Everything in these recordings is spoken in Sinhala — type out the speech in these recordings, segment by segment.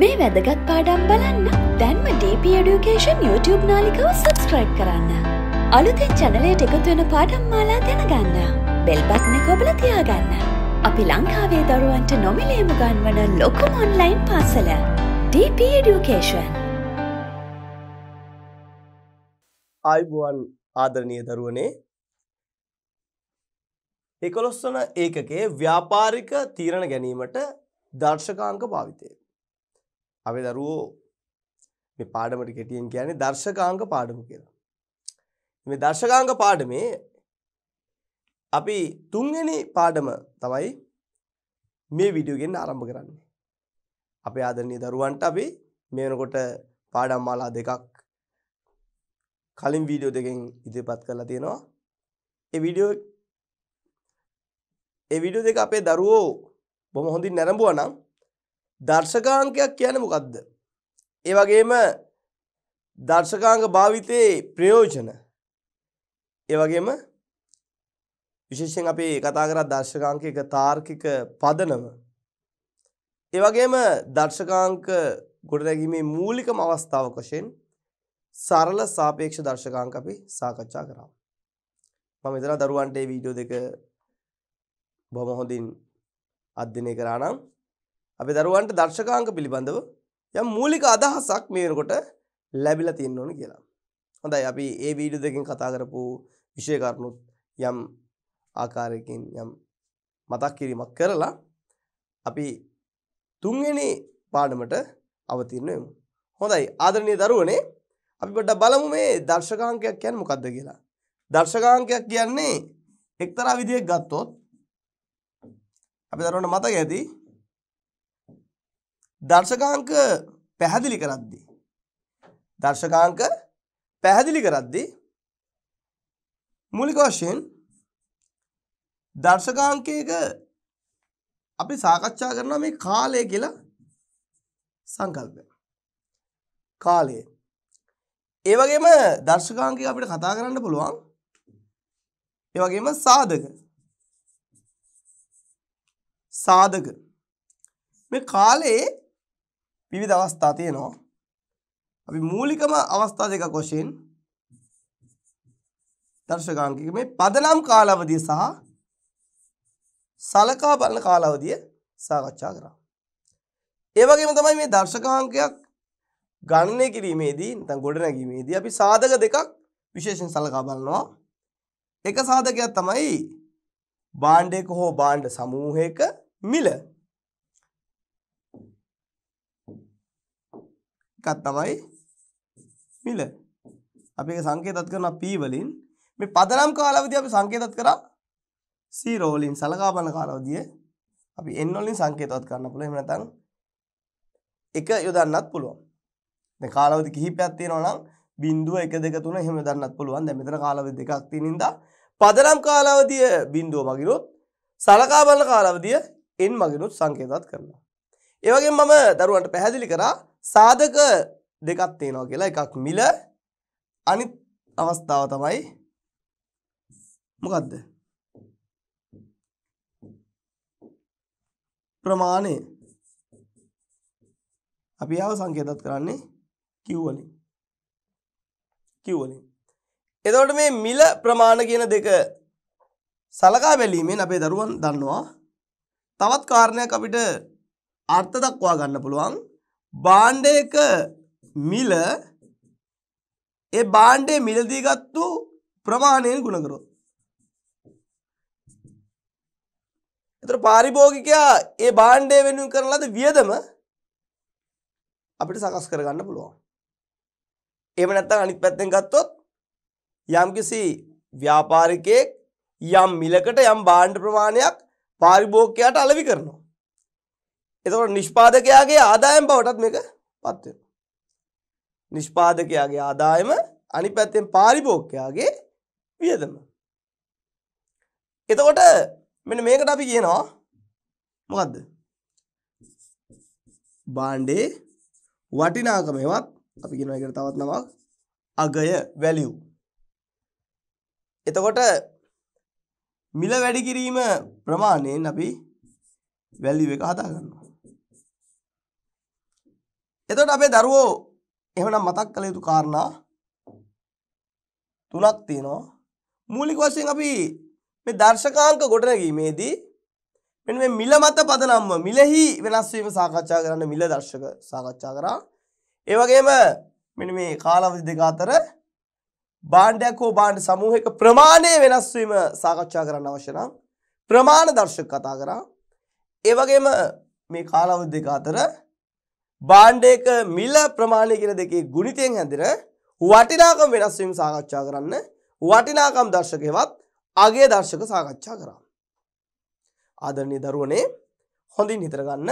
මේ වැදගත් පාඩම් බලන්න දැන්ම DP Education YouTube නාලිකව සබස්ක්‍රයිබ් කරන්න. අලුතෙන් චැනලයට එකතුවෙන පාඩම් මාලා දැනගන්න. බෙල්බත්න කොබල තියාගන්න. අපි ලංකාවේ දරුවන්ට නොමිලේම ගන්වන ලොකුම ඔන්ලයින් පාසල. DP Education. අයිබුවන් ආදරණය දරුවනේ එකොළොස්වන ඒකගේ ව්‍යාපාරික තීරණ ගැනීමට දර්ශකාංක භාවිතය. අපේ දරුවෝ මේ පාඩමට කෙටියෙන් කියන්නේ දර්ශකාංග පාඩම කියලා. මේ දර්ශකාංග පාඩමේ අපි තුන්වෙනි පාඩම තමයි මේ වීඩියෝ ගෙන්න ආරම්භ කරන්නේ. අපේ ආදරණීය දරුවන්ට අපි මේ වෙනකොට පාඩම් මාලා දෙකක් කලින් වීඩියෝ දෙකෙන් ඉදිරිපත් කරලා තියෙනවා. ඒ වීඩියෝ ඒ වීඩියෝ දෙක අපේ දරුවෝ බොහොම හොඳින් නැරඹුවා නම් දර්ශකාංකයක් කියන මොකක්ද. ඒ වගේම දර්ශකාංග භාවිතයේ ප්‍රයෝජන ඒ වගේම විශේෂයෙන් අපි කතා කරා දර්ශකාංකයක තාර්කික පදනම ඒ වගේම දර්ශකාංක ගොඩනැගීමේ මූලිකම අවස්ථාවක් වශයෙන් සරල සාපේක්ෂ දර්ශකාංක අපි සාකච්ඡා කරා. මම හිතනවා දරුවන්ට මේ වීඩියෝ දෙක බොහොම හොඳින් අධ්‍යයනය කරා නම් අපේ දරුවන්ට දර්ශකාංක පිළිබඳව යම් මූලික අදහසක් මේ වෙනකොට ලැබිලා තියෙන්න ඕන කියලා. හොඳයි අපි ඒ වීඩියෝ දෙකෙන් කතා කරපු විෂය කරුණුත් යම් ආකාරයකින් යම් මතක් කිරීමක් කරලා අපි තුන්වෙනි පාඩමට අවතීර්ණ වෙමු. හොඳයි ආදරණීය දරුවනේ අපි පොඩ්ඩක් බලමු මේ දර්ශකාංකයක් කියන්නේ මොකද්ද කියලා. දර්ශකාංකයක් කියන්නේ එක්තරා විදිහක් ගත්තොත් අපි දරුවන්ට මතක ඇති දර්ශකාංක පැහැදිලි කරද්දී දර්ශකාංක පැහැදිලි කරද්දී මූලික වශයෙන් දර්ශකාංකයක අපි සාකච්ඡා කරනවා මේ කාලය කියලා සංකල්පය. කාලය. ඒ වගේම දර්ශකාංකයක අපිට කතා කරන්න පුළුවන් ඒ වගේම සාධක. සාධක. මේ කාලයේ විවිධ අවස්ථා තියෙනවා. අපි මූලිකම අවස්ථා දෙකක් වශයෙන් දර්ශකාංකික මේ පදනම් කාලාවධිය සහ සලකා බලන කාලාවධිය සාකච්ඡා කරා. ඒ වගේම තමයි මේ දර්ශකාංකයක් ගණනය කිරීමේදී නැත්නම් ගොඩනැගීමේදී අපි සාධක දෙකක් විශේෂයෙන් සලකා බලනවා. එක සාධකයක් තමයි භාණ්ඩයක හෝ භාණ්ඩ සමූහයක මිල එකක් තමයි මිල. අපි ඒක සංකේතත් කරනවා p වලින්. මේ පදනම් කාලාවදී අපි සංකේතත් කරා 0 වලින් සලකා බලන කාලාවදී අපි n වලින් සංකේතවත් කරන්න පුළුවන්. එහෙම නැත්නම් එක යොදන්නත් පුළුවන්. දැන් කාලාවදි කිහිපයක් තියෙනවා නම් බිංදුව 1 2 3 එහෙම යොදන්නත් පුළුවන්. දැන් මෙතන කාලාවදි දෙකක් තියෙන නිසා පදනම් කාලාවදිය බිංදුව මගිනුත් සලකා බලන කාලාවදිය n මගිනුත් සංකේතවත් කරනවා. ඒ වගේම මම දරුවන්ට පැහැදිලි කරා සාධක දෙකක් තියෙනවා කියලා. එකක් මිල අනිත් අවස්ථාව තමයි මොකද්ද? ප්‍රමාණය. අපි ආව සංකේතත් කරන්නේ Q වලින්. Q වලින්. එතකොට මේ මිල ප්‍රමාණ කියන දෙක සලකා බැලීමෙන් අපේ දරුවන් දන්නවා තවත් කාරණයක් අපිට අර්ථ දක්වා ගන්න පුළුවන් බාණ්ඩයක මිල ඒ බාණ්ඩේ මිලදී ගත්තු ප්‍රමාණයෙන් ගුණ කරොත් එතකොට පාරිභෝගිකයා ඒ බාණ්ඩය වෙනුවෙන් කරන ලද වියදම අපිට සකස් කරගන්න පුළුවන්. එහෙම නැත්නම් අනිත් පැත්තෙන් ගත්තොත් යම්කිසි ව්‍යාපාරිකයෙක් යම් මිලකට යම් බාණ්ඩ ප්‍රමාණයක් පාරිභෝගිකයාට අලෙවි කරනවා. එතකොට නිෂ්පාදකයාගේ ආදායම් බවටත් මේක පත් වෙනවා. නිෂ්පාදකයාගේ ආදායම අනිත් පැත්තෙන් පාරිභෝගිකයාගේ වියදම. එතකොට මෙන්න මේකට අපි කියනවා මොකද්ද? බාණ්ඩේ වටිනාකම එවත් අපි කියනවා ඒකට තවත් නමක් අගය value. එතකොට මිල වැඩි කිරීම ප්‍රමාණයෙන් අපි value එක හදා ගන්නවා. එතකොට අපේ දරුවෝ එහෙමනම් මතක් කළ යුතු කාරණා තුනක් තියෙනවා. මූලික වශයෙන් අපි මේ දර්ශකාංක ගොඩනැගීමේදී මෙන්න මේ මිල මත පදනම්ව මිලෙහි වෙනස් වීම සාකච්ඡා කරන්න මිල දර්ශක සාකච්ඡා කරා. ඒ වගේම මෙන්න මේ කාලාවධි දෙක අතර භාණ්ඩයක් හෝ භාණ්ඩ සමූහයක ප්‍රමාණය වෙනස් වීම සාකච්ඡා කරන්න අවශ්‍ය නම් ප්‍රමාණ දර්ශක කතා කරා. ඒ වගේම මේ කාලාවධි දෙක අතර බාණ්ඩයක මිල ප්‍රමාණය කියන දෙකේ ගුණිතයෙන් හැඳින වටිනාකම් වෙනස් වීම සාකච්ඡා කරන්න වටිනාකම් දර්ශකයවත් අගේ දර්ශක සාකච්ඡා කරා. ආදරණීය දරුවනේ හොඳින් හිතර ගන්න.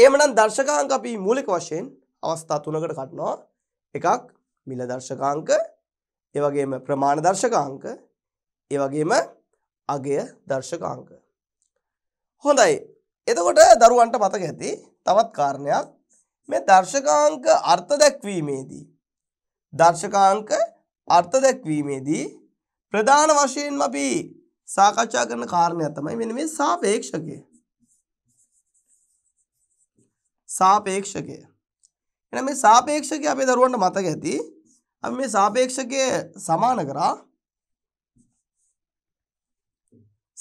එහෙමනම් දර්ශකාංක අපි මූලික වශයෙන් අවස්ථා තුනකට කඩනවා. එකක් මිල දර්ශකාංක, ඒ වගේම ප්‍රමාණ දර්ශකාංක, ඒ වගේම අගය දර්ශකාංක. හොඳයි. එතකොට දරුවන්ට මතක ඇති තවත් කාරණයක් මේ දර්ශකාංක අර්ථ දැක්වීමේදී දර්ශකාංක අර්ථ දැක්වීමේදී ප්‍රධාන වශයෙන්ම අපි සාකච්ඡා කරන කාරණය තමයි මෙන්න මේ සාපේක්ෂකය. සාපේක්ෂකය. එහෙනම් මේ සාපේක්ෂකය අපේ දරුවන්ට මතක ඇති. අපි මේ සාපේක්ෂකය සමාන කරා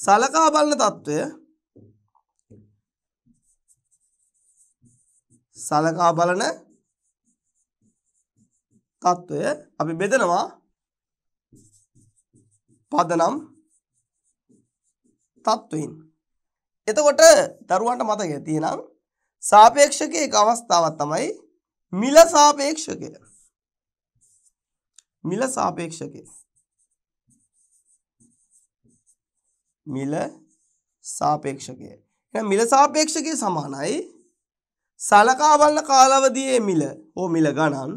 සලකා බලන తত্ত্বය සලකා බලන తত্ত্বය අපි බෙදනවා පදනම් තත්වයින්. එතකොට දරුවන්ට මතක තියෙනම් සාපේක්ෂකයේ එක අවස්ථාවක් තමයි මිල සාපේක්ෂකය. මිල සාපේක්ෂකය. මිල සාපේක්ෂකය. එහෙනම් මිල සාපේක්ෂකයේ සමානයි සලකා බලන කාලාවදියේ මිල ඕ මිල ගණන්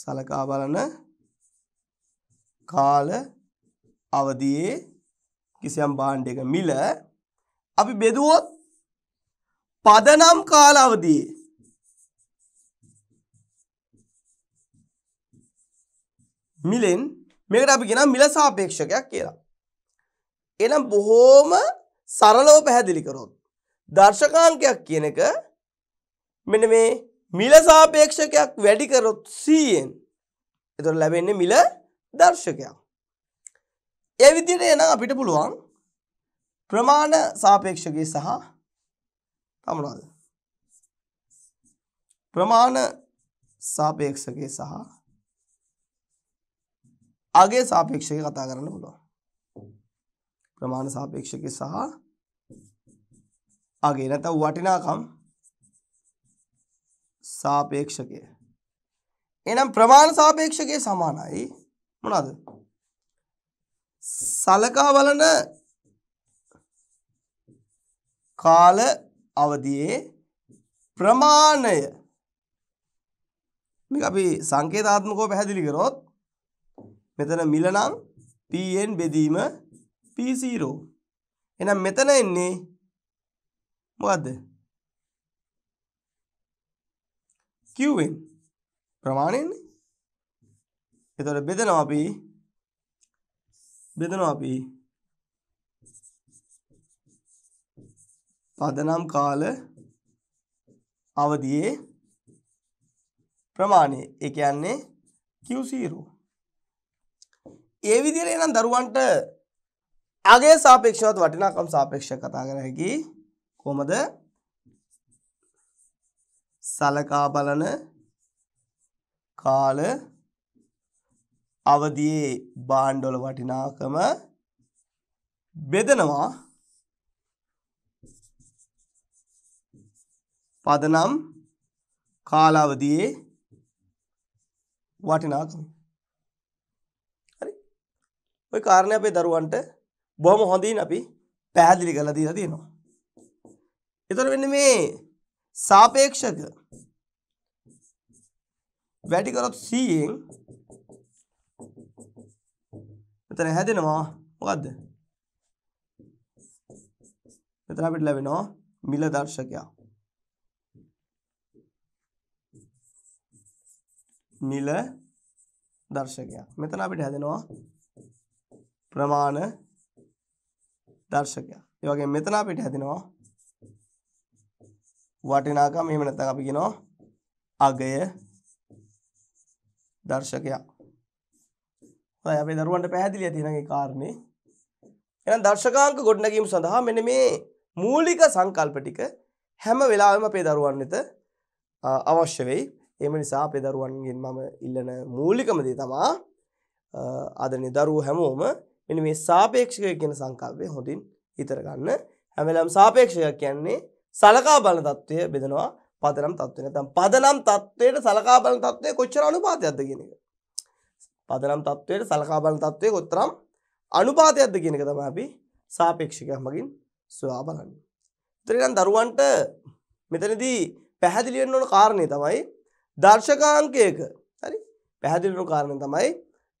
සලකා බලන කාල අවදියේ කිසියම් භාණ්ඩයක මිල අපි බෙදුවොත් පදනම් කාල අවදියේ මිලෙන් මේකට අපි කියනවා මිල සාපේක්ෂකයක් කියලා. එහෙනම් බොහෝම සරලව පැහැදිලි කරොත් දර්ශකාංකයක් කියන එක මෙන මේ මිල සාපේක්ෂකයක් වැඩිකරොත් සීයෙන් එතුොට ලැබෙන්නේ මිල දර්ශකයක්. ඒ විදියට එන අපිට පුළුවන් ප්‍රමාණ සාපේක්ෂකය සහ තමනද ප්‍රමාණ සාපේක්ෂකය සහ අගේ සාපේක්ෂක කතා කරන්න පුළුවන් ප්‍රමාණ සාපේක්ෂක සහ අගේ නැත්නම් වටිනාකම් සාපේක්ෂකය. එහෙනම් ප්‍රමාණ සාපේක්ෂකයේ සමානයි මොනවාද? සලකා බලන කාල අවධියේ ප්‍රමාණය මේක අපි සංකේතාත්මකව පැහැදිලි කරොත් මෙතන මිල නම් Pn බෙදීම P0 එහෙනම් මෙතන එන්නේ මොකක්ද කිව්වෙන් ප්‍රමාණයන්නේ එතොට බෙදනවා අපි බෙදනවා අපි පදනම් කාල අවදියේ ප්‍රමාණය ඒ කියන්නේ Q0 ඒ විදිහට එහෙනම් දරුවන්ට අගය සාපේක්ෂවත් වටිනාකම් සාපේක්ෂව කතා කර හැකියි කොහොමද සලකා බලන කාල අවදියේ භාණ්ඩවල වටිනාකම බෙදනවා පදනම් කාලාවදියේ වටිනාකම හරි ওই කාරණේ අපේ දරුවන්ට බොහොම හොඳින් අපි පැහැදිලි කරලා දීලා තියෙනවා එතකොට මෙන්න මේ සාපේක්ෂක වැඩි කරොත් 100න් මෙතන හැදෙනවා මොකද්ද? මෙතන අපිට ලැබෙනවා මිල දර්ශකයා. මිල දර්ශකයා. මෙතන අපිට හැදෙනවා ප්‍රමාණ දර්ශකයා. ඒ වගේම මෙතන අපිට හැදෙනවා වටිනාකම එහෙම නැත්නම් අපි කියනවා අගය දර්ශකයා. හොඳයි අපේ දරුවන්ට පැහැදිලිය තියෙන මේ කාරණේ. එහෙනම් දර්ශකාංක ගොඩනැගීම සඳහා මෙන්න මේ මූලික සංකල්ප ටික හැම වෙලාවෙම අපේ දරුවන් වෙත අවශ්‍ය වෙයි. එම නිසා අපේ දරුවන්ගෙන් මම ඉල්ලන මූලිකම දේ තමා ආදරණීය දරුවෝ හැමෝම මෙන්න මේ සාපේක්ෂකය කියන සංකල්පය හොඳින් හිතර ගන්න. හැම වෙලාවෙම සාපේක්ෂකයක් කියන්නේ සලකා බලන තත්ත්වය බෙදනවා පදනම් තත්ත්වය නැත්නම් පදනම් තත්ත්වයට සලකා බලන තත්ත්වය කොච්චර අනුපාතයක්ද කියන එක. පදනම් තත්ත්වයට සලකා බලන තත්ත්වය කොතරම් අනුපාතයක්ද කියන එක තමයි අපි සාපේක්ෂකයක් මගින් සොයා බලන්නේ. ඒතරම් දරුවන්ට මෙතනදී පැහැදිලි වෙන්න ඕන කාරණේ තමයි දර්ශකාංකයක හරි පැහැදිලි වෙන කාරණේ තමයි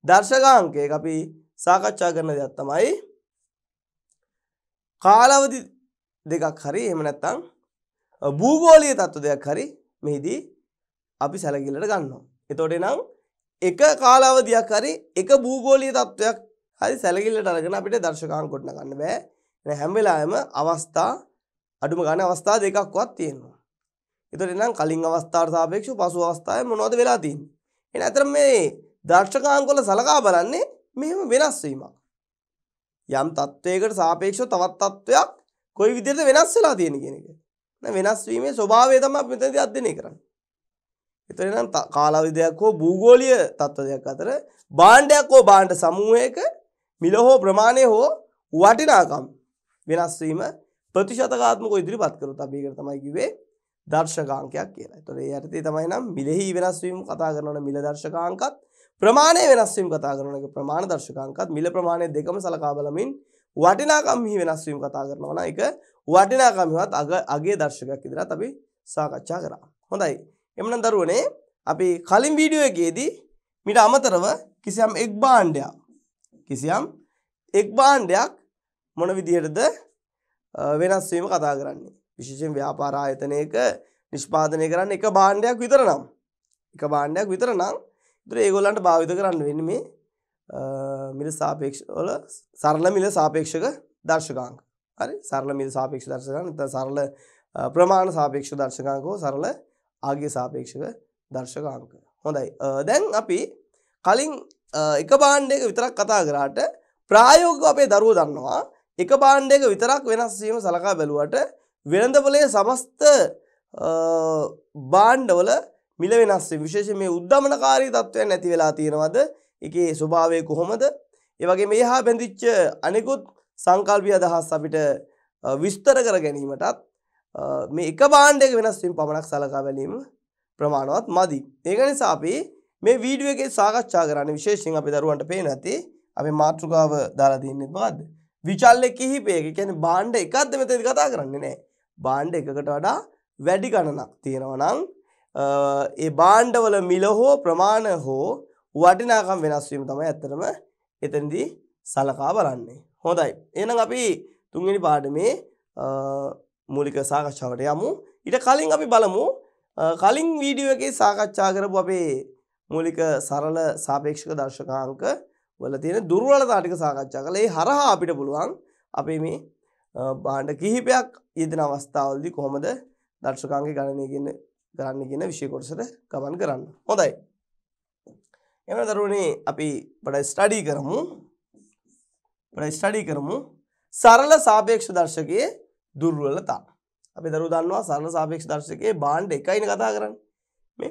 දර්ශකාංකයක අපි සාකච්ඡා කරන දෙයක් තමයි කාලාවදි දෙකක් හරි එහෙම නැත්නම් භූගෝලීය තත්ත්ව දෙයක් හරි මෙහිදී අපි සැලකිල්ලට ගන්නවා. එතකොට එනම් එක කාලාවදියක් හරි එක භූගෝලීය තත්ත්වයක් හරි සැලකිල්ලට අරගෙන අපිට දර්ශකාංක ගොඩන ගන්න බෑ. එහෙනම් හැම වෙලාවෙම අවස්ථා අඩුම ගන්න අවස්ථා දෙකක්වත් තියෙනවා. එතකොට එනම් කලින් අවස්ථාවට සාපේක්ෂව පසු අවස්ථාවේ මොනවද වෙලා තියෙන්නේ? එහෙනම් අතර මේ දර්ශකාංක වල සලකා බලන්නේ මෙහෙම වෙනස් වීමක්. යම් තත්වයකට සාපේක්ෂව තවත් තත්වයක් කොයි විදිහට වෙනස් වෙලා තියෙන කියන එක. දැන් වෙනස් වීමේ ස්වභාවය තමයි අපි මෙතනදී අධ්‍යයනය කරන්නේ. ඒතර නම් කාලාවිදයක් හෝ භූගෝලීය තත්ත්වයක් අතර භාණ්ඩයක් හෝ භාණ්ඩ සමූහයක මිල හෝ ප්‍රමාණය හෝ වටිනාකම් වෙනස් වීම ප්‍රතිශතකාත්මකව ඉදිරිපත් කරොත් අපි ඒකට තමයි කිව්වේ දර්ශකාංකයක් කියලා. ඒතොර ඒ යටතේ තමයි නම් මිලෙහි වෙනස් වීම කතා කරනවනේ මිල දර්ශකාංකත් ප්‍රමාණය වෙනස් වීම කතා කරන එක ප්‍රමාණ දර්ශකාංකත් මිල ප්‍රමාණය දෙකම සලකා බලමින් වටිනාකම් හි වෙනස් වීම කතා කරනවා නම් ඒක වටිනාකමවත් අගේ දර්ශකයක් ඉදිරියට අපි සාකච්ඡා කරා. හොඳයි. එමනම් දරුවනේ අපි කලින් වීඩියෝ එකේදී මිට අමතරව කිසියම් එක් භාණ්ඩයක් කිසියම් එක් භාණ්ඩයක් මොන විදිහටද වෙනස් වීම කතා කරන්නේ. විශේෂයෙන් ව්‍යාපාර ආයතනයක නිෂ්පාදනය කරන්න එක භාණ්ඩයක් විතර නම් එක භාණ්ඩයක් විතර නම් ඒතර ඒගොල්ලන්ට භාවිත කරන්න වෙන්නේ මේ මිල සාපේක්ෂ වල සරල මිල සාපේක්ෂක දර්ශකාංක. හරි? සරල මිල සාපේක්ෂ දර්ශකාංක නැත්නම් සරල ප්‍රමාණ සාපේක්ෂ දර්ශකාංක හෝ සරල ආගිය සාපේක්ෂක දර්ශකාංක. හොඳයි. දැන් අපි කලින් එක භාණ්ඩයක විතරක් කතා කරාට ප්‍රායෝගිකව අපේ දරුවෝ දන්නවා එක භාණ්ඩයක විතරක් වෙනස් වීම සලකා බැලුවට වෙළඳපොලේ සමස්ත භාණ්ඩවල මිල වෙනස් වීම විශේෂයෙන් මේ උද්දමනකාරී තත්ත්වයන් ඇති වෙලා තියෙනවද එකේ ස්වභාවය කොහොමද ඒවගේ මේ හා බැඳිච්ච අනෙකුත් සංකල්පිය අදහස් අපිට විස්තර කර ගැනීමටත් මේ එක බාණ්ඩක වෙනස්වීම පමණක් සලකා බැලීම ප්‍රමාණවත් මදි. ඒක නිසා අපි මේ වීඩියෝ එකේ සාකච්ඡා කරන්නේ විශේෂයෙන් අපි දරුවන්ට පේන ඇති අපි මාතෘකාව දාලා තින්නේ මොකද්ද? විචල්්‍ය කිහිපයක කියන්නේ බාණ්ඩ එකක්ද මෙතනදී කතා කරන්නේ නැහැ. බාණ්ඩ එකකට වඩා වැඩි ගණනක් තියෙනවා නම් ඒ බාණ්ඩවල මිල හෝ ප්‍රමාණ හෝ වටිනාකම් වෙනස් වීම තමයි ඇත්තටම එතෙන්දී සලකා බලන්නේ. හොඳයි. එහෙනම් අපි තුන්වෙනි පාඩමේ මූලික සාකච්ඡාවට යමු. ඊට කලින් අපි බලමු කලින් වීඩියෝ එකේ සාකච්ඡා කරපු අපේ මූලික සරල සාපේක්ෂක දර්ශකාංක වල තියෙන දුර්වලතා ටික සාකච්ඡා කළා. ඒ හරහා අපිට පුළුවන් අපේ මේ භාණ්ඩ කිහිපයක් යෙදෙන අවස්ථාවලදී කොහොමද දර්ශකාංක ගණනය කරන්න කියන විෂය කොටසට ගමන් කරන්න. හොඳයි. ఏమైనా దరువుని అవి ఇప్పుడు స్టడీ కరము ఇప్పుడు స్టడీ కరము సరళ సాపేక్ష దర్శకే දුර්වලතා අපි දරු දන්නවා සරණ සාපේක්ෂ දර්ශකයේ බාණ්ඩ එකයින කතා කරන්න මේ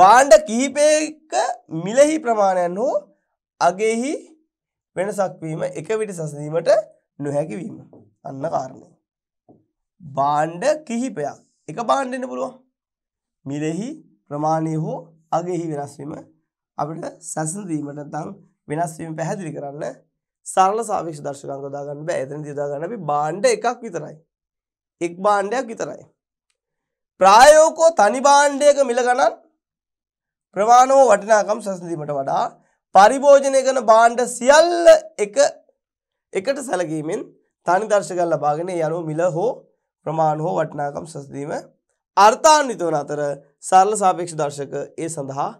බාණ්ඩ කීපයක මිලෙහි ප්‍රමාණයන් හෝ අගෙහි වෙනසක්වීම එක විට සසඳීමට නොහැකිවීම අන්න කාරණය බාණ්ඩ කිහිපයක් එක බාණ්ඩෙන්න පුළුවන් මිලෙහි ප්‍රමාණය හෝ අගෙහි වෙනස්වීම අපිට සැසඳීමට නැත්නම් වෙනස් වීම පැහැදිලි කරන්න සරල සාපේක්ෂ දර්ශකාංග යොදා ගන්න බෑ. එතනදී යොදා ගන්න අපි භාණ්ඩ එකක් විතරයි. එක් භාණ්ඩයක් විතරයි. ප්‍රායෝගිකව තනි භාණ්ඩයක මිල ගණන් ප්‍රමාණව වටිනාකම් සැසඳීමට වඩා පරිභෝජනය කරන භාණ්ඩ සියල්ල එක එකට සැලකීමෙන් තනි දර්ශකයන් ලබාගෙන ඒ අනුව මිල හෝ ප්‍රමාණ හෝ වටිනාකම් සැසඳීම අර්ථාන්විත වන අතර සරල සාපේක්ෂ දර්ශක ඒ සඳහා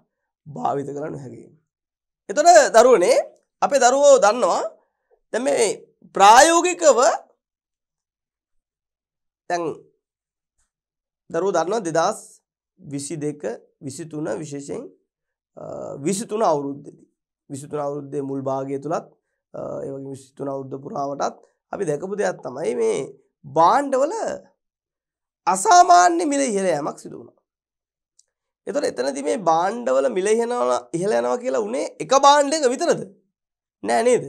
භාවිත කරන්න හැකි. එතොට දරුවනේ අපේ දරුවෝ දන්නවා දැ මේ ප්‍රායෝගිකව තැන් දරුව දන්නවා දෙදස් විසි දෙක විසිතුන විශේෂයෙන් විසිතුන අවුරුද්ධදි. විසිතුන අවුරුද්දේ මුල් භාගය තුළත් ඒවගේ විසිතුන අවුද්ධ පුරාවටත් අපි දැකපු දෙයක් තමයි මේ බාණ්ඩවල අසාමාන්‍ය මිල ඉහර යමක් සිදුවුණ. එතොට එතනති මේ බාණ්ඩවල මිලහෙනවල ඉහල යනවා කියලා උනේ එක බාණ්ඩක විතරද නෑ නේද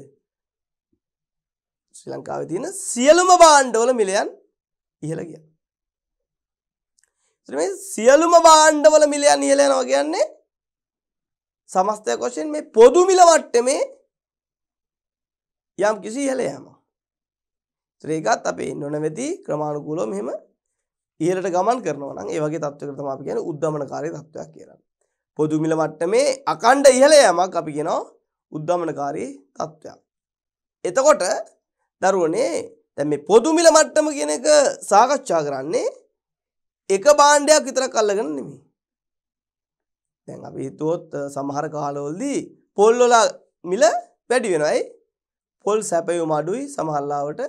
ශ්‍රී ලංකාව තියෙන සියලුම බාණ්ඩවල මිලයන් ඉහළ ගිය මේ සියලුම බාණ්ඩවල මිලයන් ඉහළ යනවා කියන්නේ සමස්තයක් වශයෙන් මේ පොදු මිල වට්ටමේ යම් කිසි ඉහළ යෑමක් ඒකත් අපේ නොනවති ක්‍රමාණුකූලව මෙහෙම ඉහළට ගමන් කරනවා නම් ඒ වගේ තත්ත්වයකට තමයි අපි කියන්නේ උද්දමනකාරී තත්ත්වයක් කියලා. පොදු මිල මට්ටමේ අකණ්ඩ ඉහළ යෑමක් අපි කියනවා උද්දමනකාරී තත්ත්වයක්. එතකොට දරුවනේ දැන් මේ පොදු මිල මට්ටම කියන එක සාකච්ඡා කරන්නේ එක භාණ්ඩයක් විතරක් අල්ලගෙන නෙමෙයි. දැන් අපි හිතුවොත් සමහර කාලවලදී පොල් වල මිල වැඩි වෙනවායි. පොල් සැපයුම අඩුයි සමහරලාවට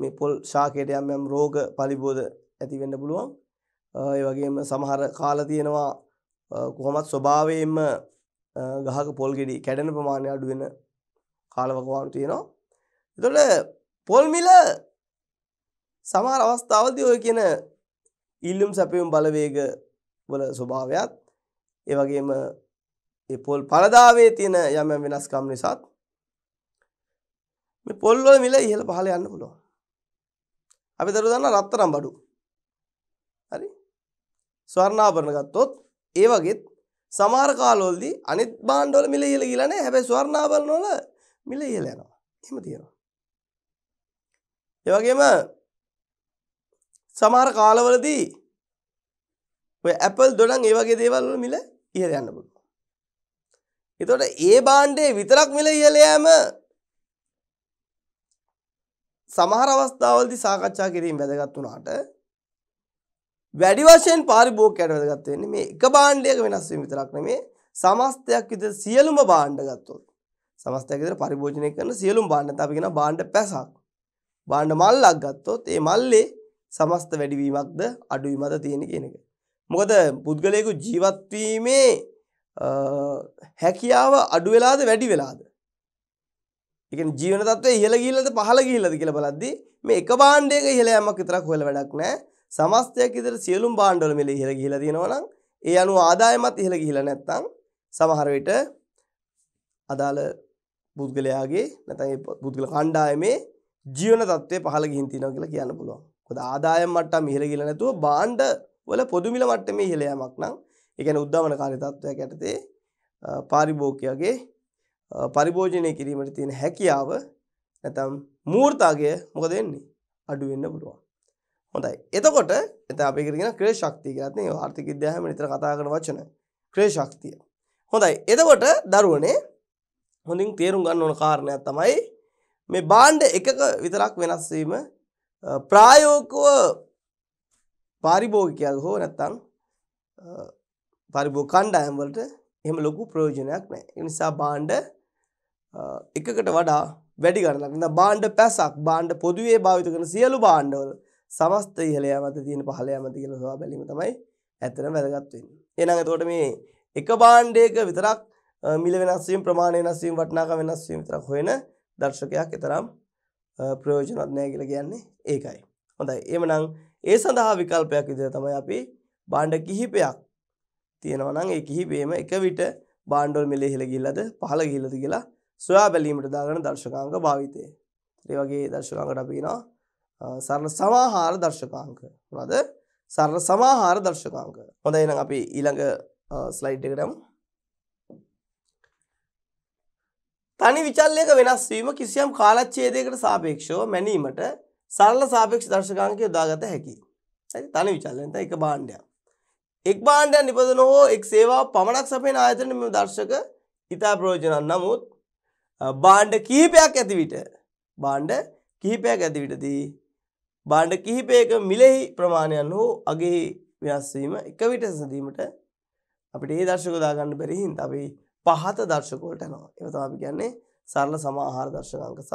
මේ පොල් ශාකයට යම් යම් රෝග පරිබෝධ ඇතිවෙන්න පුළුවන් ඒ වගේම සමහර කාල තියෙනවා කොහොමත් ස්වභාවයෙන්ම ගහක පොල් ගෙඩි කැඩෙන ප්‍රමාණය අඩු වෙන කාලවකවාන් තියෙනවා එතොට පොල්මිල සමහර අවස්ථාවද ඔය කියන ඉල්ලුම් සැපියුම් බලවේග වල ස්වභාවයක් ඒවගේම පොල් පලදාවේ තියෙන යම වෙනස්කම් නිසාත් පොල්ලො මිල ඉහළ පහල යන්න පුළුව අපි දරු දන්න රත්තරම් බඩු ස්වර්ණාභරණ ගත්තොත් ඒ වගේත් සමහර කාලවලදී අනිත් භාණ්ඩ වල මිල ඉහළ ගිහලා නැහැ. හැබැයි ස්වර්ණාභරණ වල මිල ඉහළ යනවා. එහෙම තියෙනවා. ඒ වගේම සමහර කාලවලදී ඔය Apple දොඩන් ඒ වගේ දේවල් වල මිල ඉහළ යන්න පුළුවන්. එතකොට ඒ භාණ්ඩේ විතරක් මිල ඉහළ යෑම සමහර අවස්ථාවලදී සාකච්ඡා කිරීම වැදගත් වුණාට වැඩි වශයෙන් පාරිභෝගිකයට වැදගත් වෙන්නේ මේ එක භාණ්ඩයක වෙනස් වීම විතරක් නෙමේ සමස්තයක් විතර සියලුම භාණ්ඩ ගත්තොත් සමස්තයක් විතර පරිභෝජනය කරන සියලුම භාණ්ඩ නැත්නම් අපි කියන භාණ්ඩ පැසක් භාණ්ඩ මල්ලක් ගත්තොත් ඒ මල්ලේ සමස්ත වැඩිවීමක්ද අඩුවීමක්ද තියෙන කියන එක. මොකද පුද්ගලයෙකු ජීවත් වීමේ හැකියාව අඩු වෙලාද වැඩි වෙලාද? ඒ කියන්නේ ජීවන තත්ත්වය ඉහළ ගිහිල්ලාද පහළ ගිහිල්ලාද කියලා බලද්දී මේ එක භාණ්ඩයක ඉහළ යෑමක් විතරක් හොයලා වැඩක් නැහැ. සමස්තයක් ඉදිරි සියලුම භාණ්ඩවල මිල ඉහළ ගිහිලා තියෙනවා නම් ඒ අනුව ආදායමත් ඉහළ ගිහිලා නැත්නම් සමහර විට අදාළ පුද්ගලයාගේ නැත්නම් ඒ පුද්ගල කණ්ඩායමේ ජීවන තත්ත්වය පහළ ගිහින් තියෙනවා කියලා කියන්න පුළුවන්. මොකද ආදායම් මට්ටම් ඉහළ ගිහිලා නැතුව භාණ්ඩ වල පොදු මිල මට්ටමේ ඉහළ යාමක් නම් ඒ කියන්නේ උද්දමනකාරී තත්ත්වයක් යටතේ පාරිභෝගිකයාගේ පරිභෝජනය කිරීමට තියෙන හැකියාව නැත්නම් මූර්තාගය මොකද වෙන්නේ? අඩු වෙන්න පුළුවන්. හොඳයි. එතකොට එතන අපි කියන ක්‍රේ ශක්තිය කියලත් නේ ආර්ථික විද්‍යාවෙම නිතර කතා කරන වචන. ක්‍රේ ශක්තිය. හොඳයි. එතකොට දරුවනේ හොඳින් තේරුම් ගන්න ඕන කාරණයක් තමයි මේ බාණ්ඩ එකක විතරක් වෙනස් වීම ප්‍රායෝගිකව පාරිභෝගිකයන් හෝ නැත්නම් පරිභෝග කණ්ඩායම් වලට එහෙම ලොකු ප්‍රයෝජනයක් නැහැ. ඒ නිසා බාණ්ඩ එකකට වඩා වැඩි ගණනක්. නැත්නම් බාණ්ඩ පැසක් බාණ්ඩ පොදුවේ භාවිත කරන සියලු බාණ්ඩවල සමස්ත ඉහළ යාමත තියෙන පහළ යාමත කියලා හොයා බැලීම තමයි ඇත්තටම වැදගත් වෙන්නේ. එහෙනම් එතකොට මේ එක භාණ්ඩයක විතරක් මිල වෙනස් වීම ප්‍රමාණය වෙනස් වීම වටිනාකම වෙනස් වීම විතරක් හොයන දර්ශකයක් ඊතරම් ප්‍රයෝජනවත් නැහැ කියලා කියන්නේ ඒකයි. හොඳයි. එහෙමනම් ඒ සඳහා විකල්පයක් විදිහට තමයි අපි භාණ්ඩ කිහිපයක් තියෙනවා නම් ඒ කිහිපෙම එක විට භාණ්ඩවල මිල ඉහළ ගිහිල්ලාද පහළ ගිහිල්ලාද කියලා සොයා බැලීමට දාගෙන දර්ශකාංග භාවිතය. ඒ වගේ දර්ශකාංගකට අපි කියනවා සරල සමාහාර දර්ශකාංක නද සරල සමාහාර දර්ශකාංක හොඳ එනම් අපි ඊළඟ ස්ලයිඩ් එකටම තනි විචල්යක වෙනස් වීම කිසියම් කාලච්ඡේදයකට සාපේක්ෂව මැනීමට සරල සාපේක්ෂ දර්ශකාංක යොදාගත හැකියි. හරි තනි විචල්යන තන එක භාණ්ඩයක්. එක් භාණ්ඩයක් නිපදවන හෝ එක් සේවාවක් පමණක් සපයන ආයතන මෙම දර්ශක ඉතා ප්‍රයෝජනවත්. නමුත් භාණ්ඩ කිහිපයක් ඇති විට භාණ්ඩ කිහිපයක් ඇති විටදී භාණ්ඩ කිහිපයක මිලෙහි ප්‍රමාණයන් හෝ අගේ වෙනස් වීම එක විට සඳීමට අපිට ඒ දර්ශක දාගන්න බැරි හින්දා අපි පහත දර්ශක වලට යනවා. ඒක තමයි අපි කියන්නේ සරල සමාහාර දර්ශක අංක සහ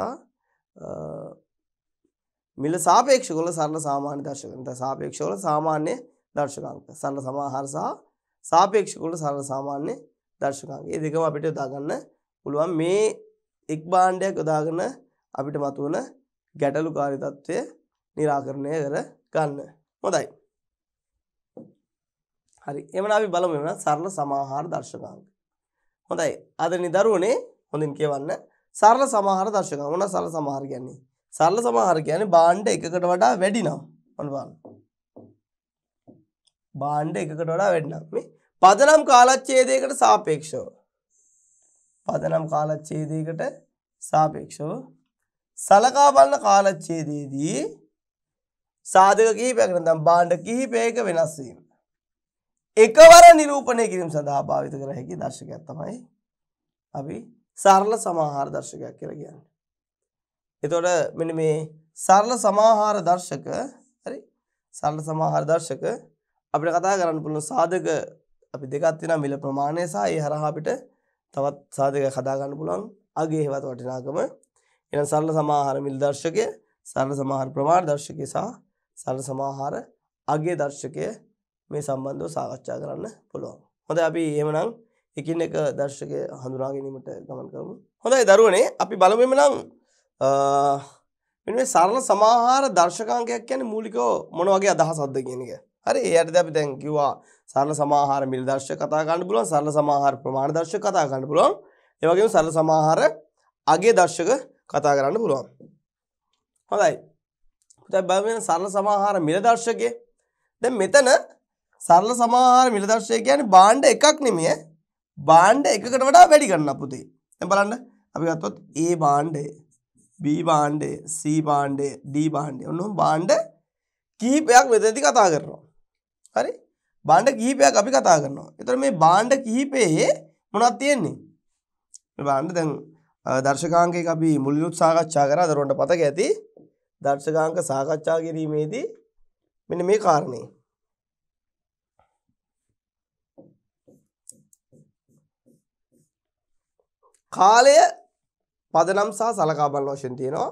මිල සාපේක්ෂ වල සරල සාමාන්‍ය දර්ශක. නැත්නම් සාපේක්ෂ වල සාමාන්‍ය දර්ශක අංක. සරල සමාහාර සහ සාපේක්ෂ වල සරල සාමාන්‍ය දර්ශක අංක. මේ දෙකම අපිට යොදාගන්න පුළුවන් මේ එක් භාණ්ඩයක් යොදාගෙන අපිට මතුවන ගැටලුකාරී తත්වය නිරාකරණය කර ගන්න. හොඳයි. හරි. එමන අපි බලමු එමන සරල සමාහාර දර්ශකාංග. හොඳයි. අද නිදරුවනේ හොඳින් කියවන්න. සරල සමාහාර දර්ශකාංග. මොන සරල සමාහාර කියන්නේ? සරල සමාහාර කියන්නේ භාණ්ඩ එකකට වඩා වැඩි නම්. මොන බලන්න. භාණ්ඩ එකකට වඩා වැඩි නම් මේ පදනම් කාලච්ඡේදයකට සාපේක්ෂව පදනම් කාලච්ඡේදයකට සාපේක්ෂව සලකා බලන කාලච්ඡේදයේදී සාධක කිහිපයක් නැත්නම් භාණ්ඩ කිහිපයක වෙනස් වීම. එකවර නිරූපණය කිරීම සඳහා භාවිත කර හැකි දර්ශකයක් තමයි අපි සරල සමාහාර දර්ශකයක් කියලා කියන්නේ. එතකොට මෙන්න මේ සරල සමාහාර දර්ශක හරි සරල සමාහාර දර්ශක අපිට කතා කරන්න පුළුවන් සාධක අපි දෙකක් තියෙනවා මිල ප්‍රමාණය සහ ඒ හරහා අපිට තවත් සාධක කතා ගන්න පුළුවන් අගේ හේවත් වටිනාකම එහෙනම් සරල සමාහාර මිල දර්ශකය සරල සමාහාර ප්‍රමාණ දර්ශකය සහ සරල සමාහාර අගේ දර්ශකය මේ සම්බන්ධව සාකච්ඡා කරන්න පුළුවන්. හොඳයි අපි එහෙමනම් එකින් එක දර්ශකය හඳුනා ගැනීමට ගමන් කරමු. හොඳයි දරුවනේ අපි බලමු එමනම් මෙන්න සරල සමාහාර දර්ශකාංකයක් කියන්නේ මූලිකව මොන වගේ අදහසක්ද කියන එක. හරි ඒ යටතේ අපි දැන් කිව්වා සරල සමාහාර මිල දර්ශක කතා කරන්න පුළුවන් සරල සමාහාර ප්‍රමාණ දර්ශක කතා කරන්න පුළුවන්. ඒ වගේම සරල සමාහාර අගේ දර්ශක කතා කරන්න පුළුවන්. හොඳයි. දැන් බලන්න සරල සමාහාර මිලදර්ශකය. දැන් මෙතන සරල සමාහාර මිලදර්ශකය කියන්නේ භාණ්ඩ එකක් නෙමෙයි භාණ්ඩ එකකට වඩා වැඩි ගන්න පුතේ. දැන් බලන්න අපි ගත්තොත් A භාණ්ඩය, B භාණ්ඩය, C භාණ්ඩය, D භාණ්ඩය. ඔන්නෝම භාණ්ඩ කිහිපයක් මෙතනදී කතා කරනවා. හරි? භාණ්ඩ කිහිපයක් අපි කතා කරනවා. ඒතර මේ භාණ්ඩ කිහිපයේ මොනවද තියෙන්නේ? මේ භාණ්ඩ දැන් දර්ශකාංකයක අපි මුලිනුත් සාකච්ඡා කරා දරුවන්ට පතක ඇති දර්ශකාංක සාකච්ඡා කිරීමේදී මෙන්න මේ කාරණේ. කාලය පදනම් සහ සලකා බලන වශයෙන් තියෙනවා.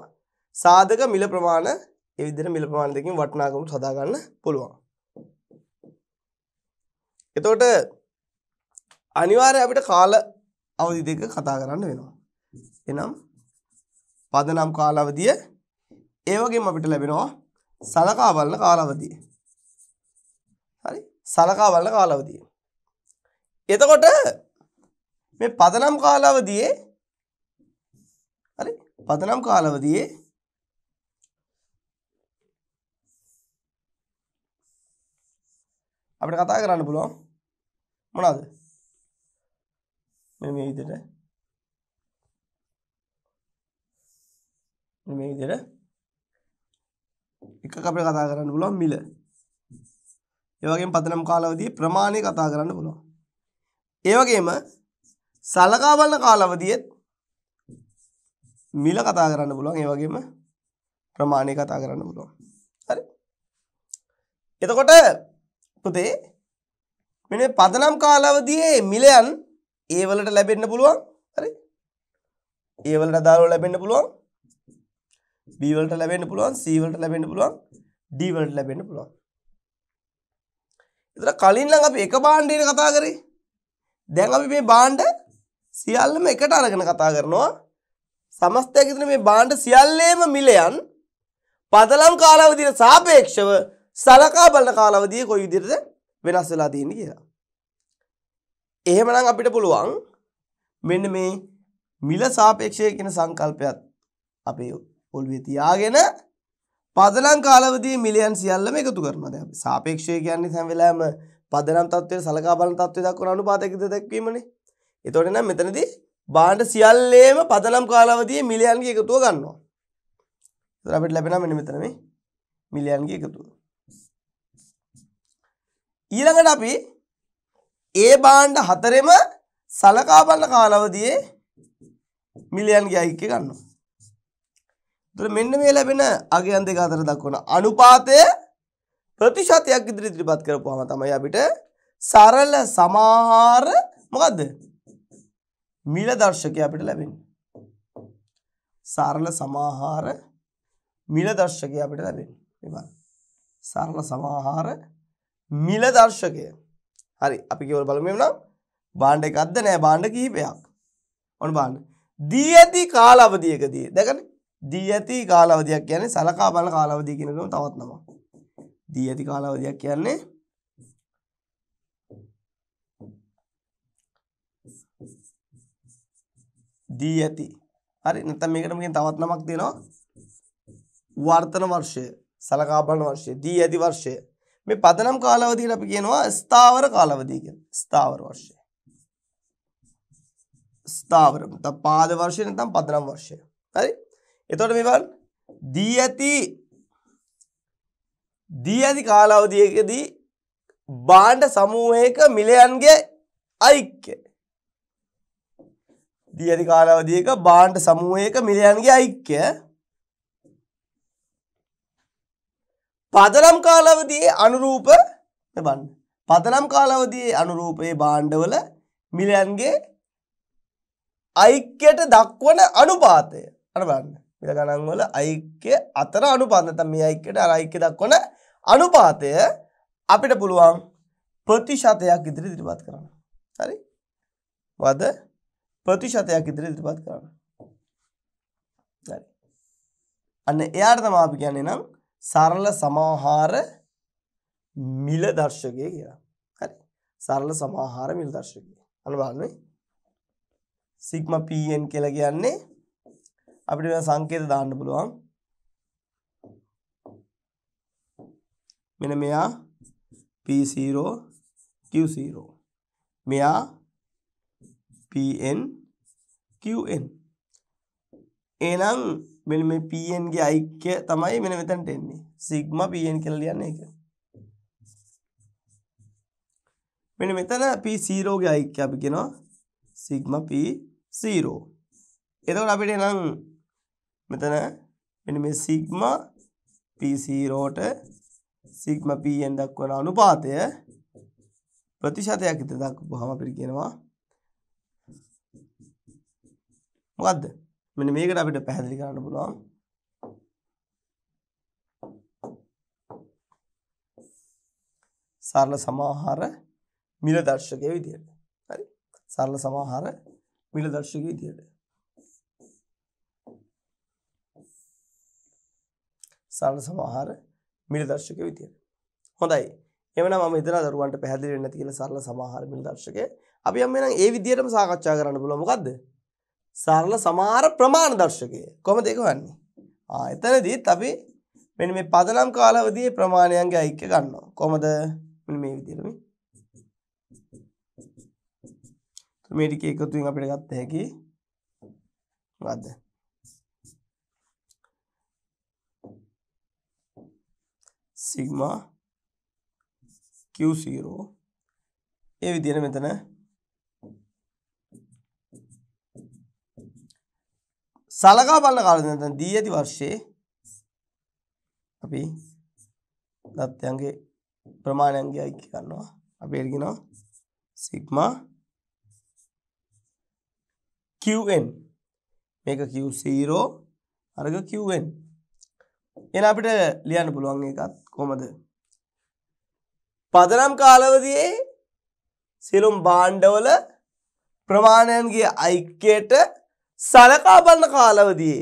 සාධක මිල ප්‍රමාණ ඒ විදිහට මිල ප්‍රමාණ දෙකකින් වටිනාකම හදා ගන්න පුළුවන්. එතකොට අනිවාර්යයෙන් අපිට කාල අවධි දෙක කතා කරන්න වෙනවා. එනම් පදනම් කාල අවධිය ඒ වගේම අපිට ලැබෙනවා සලකා බලන කාලාවතිය. හරි? සලකා බලන කාලාවතිය. එතකොට මේ පදනම් කාලාවදියේ හරි පදනම් කාලාවදියේ අපිට කතා කරන්න පුළුවන් මොනවද මේ මේ විදිහට මේ විදිහට එකක් අපිට කතා කරන්න පුළුවන් මිල. ඒ වගේම පතනම් කාලාවදී ප්‍රමාණය කතා කරන්න පුළුවන්. ඒ වගේම සලකා බලන කාලාවදීත් මිල කතා කරන්න පුළුවන්. ඒ වගේම ප්‍රමාණය කතා කරන්න පුළුවන්. හරි. එතකොට පුතේ මෙන්න පදනම් කාලාවදියේ මිලයන් ඒ වලට ලැබෙන්න පුළුවන්. හරි. ඒ වලට අදාළව ලැබෙන්න පුළුවන්. B වලට ලැබෙන්න පුළුවන් C වලට ලැබෙන්න පුළුවන් D වලට ලැබෙන්න පුළුවන්. ඒතර කලින් නම් අපි එක භාණ්ඩයන කතා කරේ. දැන් අපි මේ භාණ්ඩ සියල්ලම එකට අරගෙන කතා කරනවා. සමස්තයක් ඉදෙන මේ භාණ්ඩ සියල්ලේම මිලයන් පදලම් කාලාවදියට සාපේක්ෂව සලකා බලන කාලාවදිය කොයි විදිහටද වෙනස් වෙලා තියෙන්නේ කියලා. එහෙමනම් අපිට පුළුවන් මෙන්න මේ මිල සාපේක්ෂය කියන සංකල්පයත් අපේ ඔළුවේ තියාගෙන පදනම් කාලවදී මිලියන් සියල්ලම එකතු කරනවා. දැන් අපි සාපේක්ෂය කියන්නේ හැම වෙලාවෙම පදනම් තත්ත්වයට සලකා බලන තත්ත්වය දක්වන අනුපාතයකද දැක්වීමනේ. ඒතකොට නම් මෙතනදී බාණ්ඩ සියල්ලේම පදනම් කාලවදී මිලියන්ගේ එකතුව ගන්නවා. ඒතර අපිට ලැබෙනවා මෙන්න මෙතන මේ මිලියන්ගේ එකතුව. ඊළඟට අපි ඒ බාණ්ඩ හතරෙම සලකා බලන කාලවදී මිලියන්ගේ අයික්‍ය ගන්නවා. එතකොට මෙන්න මේ ලැබෙන අගයන් දෙක අතර දක්වන අනුපාතය ප්‍රතිශතයක් ඉදිරි ඉදිරිපත් කරපුවාම තමයි අපිට සරල සමාහාර මොකද්ද? මිල දර්ශකය අපිට ලැබෙන්නේ. සරල සමාහාර මිල දර්ශකය අපිට ලැබෙන්නේ. මේ බලන්න. සරල සමාහාර මිල දර්ශකය. හරි අපි කියවල බලමු එමුනම් භාණ්ඩ එකක්ද නෑ භාණ්ඩ කිහිපයක්. ඔන්න බලන්න. දී ඇති කාල අවධියකදී. දැකන්නේ දී ඇති කාලාවධයක් කියන්නේ සලකා බල කාලාවධිය කියන එකම තවත් නමක්. දී ඇති කාලාවධියක් කියන්නේ දී ඇති. හරි නැත්නම් මේකට මගෙන් තවත් නමක් දෙනවා. වර්තන වර්ෂය, සලකා බලන වර්ෂය, දී ඇති වර්ෂය. මේ පදනම් කාලාවධියට අපි කියනවා ස්ථාවර කාලාවධිය කියලා. ස්ථාවර වර්ෂය. ස්ථාවර. නැත්නම් පාද වර්ෂය නැත්නම් පදනම් වර්ෂය. හරි එතකොට මේ බලන්න දී ඇති දී ඇති කාලාවධියකදී භාණ්ඩ සමූහයක මිලයන්ගේ ඓක්‍ය දී ඇති කාලාවධියක භාණ්ඩ සමූහයක මිලයන්ගේ ඓක්‍ය පදනම් කාලාවධියේ අනුරූප මේ බලන්න පදනම් කාලාවධියේ අනුරූපයේ භාණ්ඩවල මිලයන්ගේ ඓක්‍යයට දක්වන අනුපාතය අර බලන්න මිල ගණන් වල ඓක්‍ය අතර අනුපාත නැත්නම් මේ ඓක්‍යට අර ඓක්‍ය දක්වන අනුපාතය අපිට පුළුවන් ප්‍රතිශතයක් ඉදිරි ඉදිරිපත් කරන්න. හරි? වද ප්‍රතිශතයක් ඉදිරි ඉදිරිපත් කරන්න. හරි. අන්න එයාට තමයි අපි කියන්නේ නම් සරල සමාහාර මිල දර්ශකය කියලා. හරි. සරල සමාහාර මිල දර්ශකය. අන්න බලන්න. සිග්මා PN කියලා කියන්නේ අපිට මේ සංකේත දාන්න පුළුවන්. මෙන්න මෙයා P0 Q0. මෙයා PN QN. එහෙනම් මෙන්න මේ PN ගේ ඓක්‍ය තමයි මෙන්න මෙතනට එන්නේ. සිග්මා PN කියලා ලියන්නේ ඒක. මෙන්න මෙතන P0 ගේ ඓක්‍ය අපි කියනවා සිග්මා P0. එතකොට අපිට නම් මෙතන මෙන්න මේ සිග්මා P0ට සිග්මා Pn දක්වන අනුපාතය ප්‍රතිශතයක් විතර දක්වපුවාම අපිට කියනවා මොකද්ද? මෙන්න මේකට අපිට පැහැදිලි කරන්න පුළුවන්. සරල සමාහාර මිල දර්ශකයේ විදියට. හරි. සරල සමාහාර මිල දර්ශකයේ විදියට. සරල සමහර මිලදර්ශක විදියට. හොඳයි. එමනම් මම හිතනවා දරුවන්ට පැහැදිලි වෙන්නේ නැති කියලා සරල සමහර මිලදර්ශකය. අපි යම් වෙනම් ඒ විදියටම සාකච්ඡා කරන්න පුළුවන්. මොකද්ද? සරල සමහර ප්‍රමාණ දර්ශකය. කොහොමද ඒක හොයන්නේ? ආ එතනදීත් අපි මෙන්න මේ පදනම් කාලාවදී ප්‍රමාණයන්ගේ ඓක්‍ය ගන්නවා. කොහොමද? මෙන්න මේ විදියට මේ. මේ ටික එකතුවෙන් අපිට ගත්ත හැකි. මොකද්ද? සිග්මා Q0 ඒ විදිහට මෙතන සලකා බලන කාලේ දැන් දී ඇති වර්ෂයේ අපි දත්තයන්ගේ ප්‍රමාණයන්ගේ අයිති කරනවා අපි ඒක කියනවා සිග්මා Qn මේක Q0 අරග Qn එන අපිට ලියන්න පුළුවන් එකත් කොමද පදනම් කාලවදයේ සිලුම් බාණ්ඩවල ප්‍රමාණයන්ගේ අයික්කයට සලකා බලන කාලවදයේ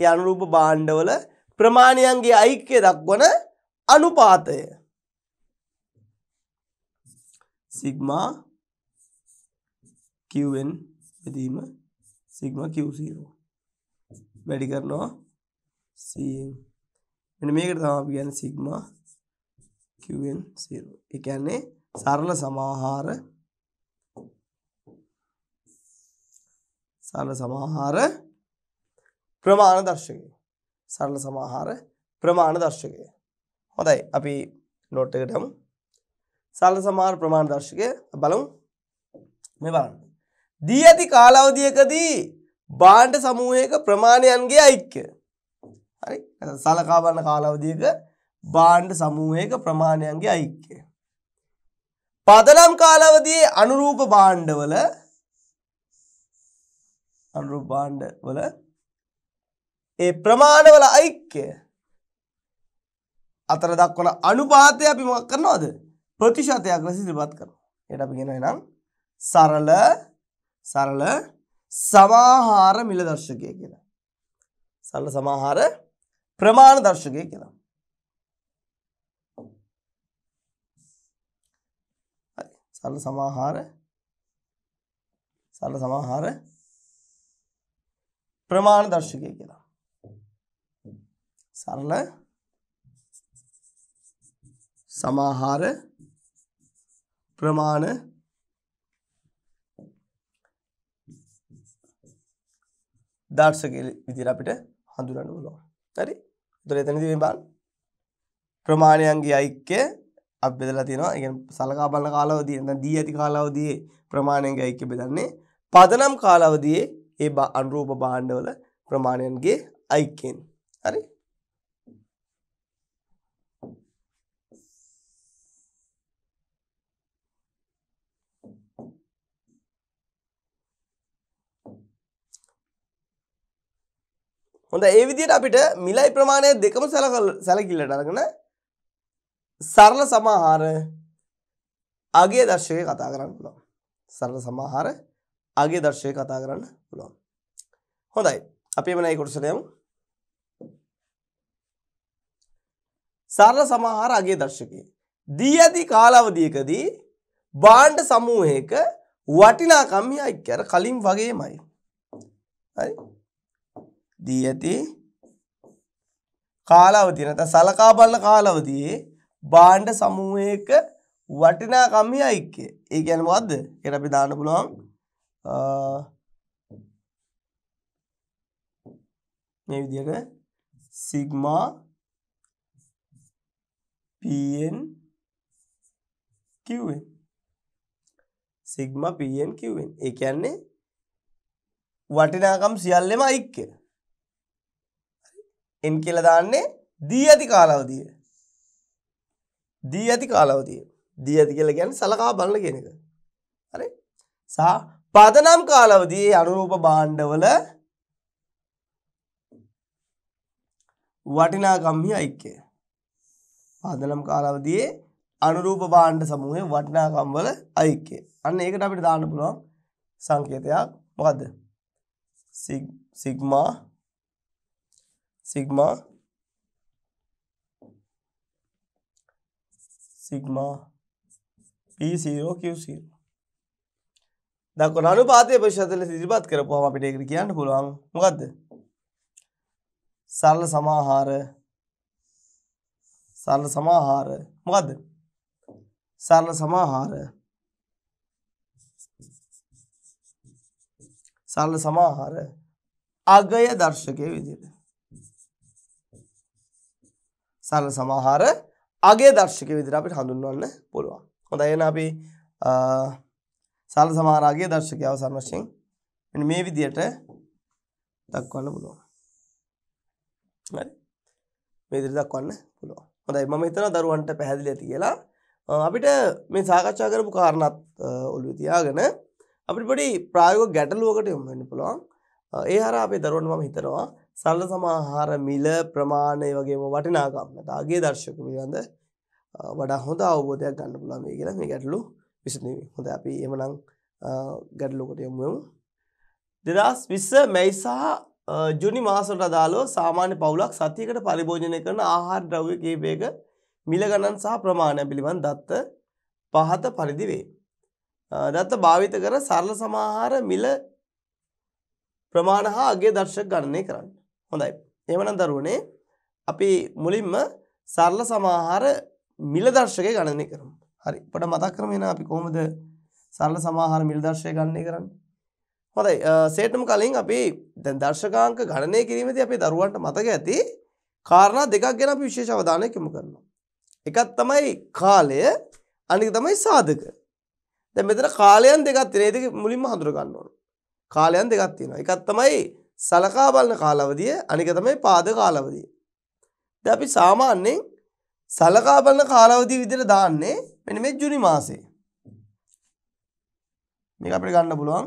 ඒ අනුරූප බාණ්ඩවල ප්‍රමාණයන්ගේ අයික්කය දක්වන අනුපාතය සිග්මා කිවෙන් බෙදීම සිග්ම කිවසිරෝ වැඩි කරනවා සීම් මෙන්න මේකට තමයි අපි කියන්නේ සිග්මා QN0. ඒ කියන්නේ සරල සමාහාර සරල සමාහාර ප්‍රමාණ දර්ශකය. සරල සමාහාර ප්‍රමාණ දර්ශකය. හොඳයි අපි නෝට් එකට යමු. සරල සමාහාර ප්‍රමාණ දර්ශකය බලමු. මේ බලන්න. දී ඇති කාලාවධියකදී භාණ්ඩ සමූහයක ප්‍රමාණයන්ගේ ඓක්‍ය හරි සලකා බලන කාලාවදියක භාණ්ඩ සමූහයක ප්‍රමාණයන්ගේ ඓක්‍යය. පදනම් කාලාවදියේ අනුරූප භාණ්ඩවල අනුරූප භාණ්ඩවල ඒ ප්‍රමාණවල ඓක්‍යය අතර දක්වන අනුපාතය අපි මොකක් කරනවද? ප්‍රතිශතයක් ලෙස ඉදිරිපත් කරනවා. ඒකට අපි කියනවා එනම් සරල සරල සමාහාර මිල දර්ශකය කියලා. සරල සමාහාර ප්‍රමාණ දර්ශකය කියලා. සරල සමාහාර සරල සමාහාර ප්‍රමාණ දර්ශකය කියලා. සරල සමාහාර ප්‍රමාණ දර්ශක විදිහට අපිට හඳුනන්න පුළුවන්. හරි. එතකොට එතනදී මේ බලන්න ප්‍රමාණයන්ගේ ඓක්‍ය අපි බෙදලා තියෙනවා. ඒ කියන්නේ සලකා බලන කාලාවදී නැත්නම් දී ඇති කාලාවදී ප්‍රමාණයන්ගේ ඓක්‍ය බෙදන්නේ පදනම් කාලාවදී ඒ අනුරූප භාණ්ඩවල ප්‍රමාණයන්ගේ ඓක්‍යෙන්. හරි? හොඳ ඒ විදිහට අපිට මිලයි ප්‍රමාණය දෙකම සැලකිල්ලට අරගෙන සරල සමහර අගේ දර්ශකය කතා කරන්න පුළුවන්. සරල සමහර අගේ දර්ශකය කතා කරන්න පුළුවන්. හොඳයි. අපි එමන ඒ කොටසට යමු. සරල සමහර අගේ දර්ශකය. දී ඇති කාලාවධියකදී බාණ්ඩ සමූහයක වටිනාකම් යයි කර කලින් වගේමයි. හරි? දී ඇති කාලාවතිය නැත සලකා බලන කාලාවතියේ බාණ්ඩ සමූහයක වටිනාකම්ය ඓක්කය. ඒ කියන්නේ මොකද්ද? ඒකට අපි දාන්න පුළුවන් මේ විදිහට sigma pn qn sigma pn qn. ඒ කියන්නේ වටිනාකම් සියල්ලම ඓක්කය. n කියලා දාන්නේ දී ඇති කාලාවදිය. දී ඇති කාලාවදිය. දී ඇති කියලා කියන්නේ සලකා බලන කියන එක. හරි? සහ පදනම් කාලාවදියේ අනුරූප භාණ්ඩවල වටිනාකම්හි ඓක්‍යය. පදනම් කාලාවදියේ අනුරූප භාණ්ඩ සමූහයේ වටිනාකම් වල ඓක්‍යය. අන්න ඒකට අපිට දාන්න පුළුවන් සංකේතයක් මොකද්ද? Sigma sigma sigma p0 q0 දක්වන අනුපාතය ප්‍රතිශතවල ඉදිරිපත් කරපුවාම අපිට ඒකට කියන්න පුළුවන් මොකද්ද සරල සමාහාර සරල සමාහාර මොකද්ද සරල සමාහාර සරල සමාහාර අගය දර්ශකයේ විදිහට සරල සමහර අගේ දර්ශක විදිර අපිට හඳුන්වන්න පුළුවන්. හොඳ එන අපි සරල සමහරගේ දර්ශකය අවසන් වශයෙන් මෙන්න මේ විදියට දක්වන්න පුළුවන්. හරි. මේ විදිහට දක්වන්න පුළුවන්. හොඳයි මම හිතනවා දරුවන්ට පැහැදිලි ඇති කියලා. අපිට මේ සාකච්ඡා කරපු කාරණාත් ඔළුවේ තියාගෙන අපිට පොඩි ප්‍රායෝගික ගැටලුවකට යොමු වෙන්න පුළුවන්. ඒ හරහා අපේ දරුවන්ට මම හිතනවා සල්ල සමාහාර මිල ප්‍රමාණය වගේම වටිනාකම් නැතාගේ දර්ශක පිළිබඳ වඩා හොඳ අවබෝධයක් ගන්න පුළුවන් මේ කියලා මේ ගැටලු විසඳීමේ. හොඳ අපි එමනම් ගැටලුවකට යමු යමු. 2020 මැයි සහ ජුනි මාසවලට අදාළව සාමාන්‍ය පවුලක් සතියකට පරිභෝජනය කරන ආහාර ද්‍රව්‍ය කීපයක මිල ගණන් සහ ප්‍රමාණය පිළිබඳ දත්ත පහත පරිදි වේ. දත්ත භාවිත කර සරල සමාහාර මිල ප්‍රමාණ හා අගේ දර්ශක ගණනය කරන්න. හොඳයි. එහෙමනම් දරුවනේ අපි මුලින්ම සරල සමාහාර මිල දර්ශකය ගණනය කරමු. හරි. පොඩ මතක් කරමු එහෙනම් අපි කොහොමද සරල සමාහාර මිල දර්ශකය ගණනය කරන්නේ? හොඳයි. සේටම කලින් අපි දැන් දර්ශකාංක ගණනය කිරීමේදී අපේ දරුවන්ට මතක ඇති කාරණා දෙකක් ගැන අපි විශේෂ අවධානයක් යොමු කරනවා. එකක් තමයි කාලය, අනික තමයි සාධක. දැන් මෙතන කාලයන් දෙකක් තියෙනවා. ඒක මුලින්ම හඳුර ගන්න ඕන. කාලයන් දෙකක් තියෙනවා. එකක් තමයි සලකා බලන කාලවදිය අනික තමයි පාද කාලවදිය. දැන් අපි සාමාන්‍යයෙන් සලකා බලන කාලවදිය විදිහට දාන්නේ මෙන්න මේ ජුනි මාසේ. මේක අපිට ගන්න පුළුවන්.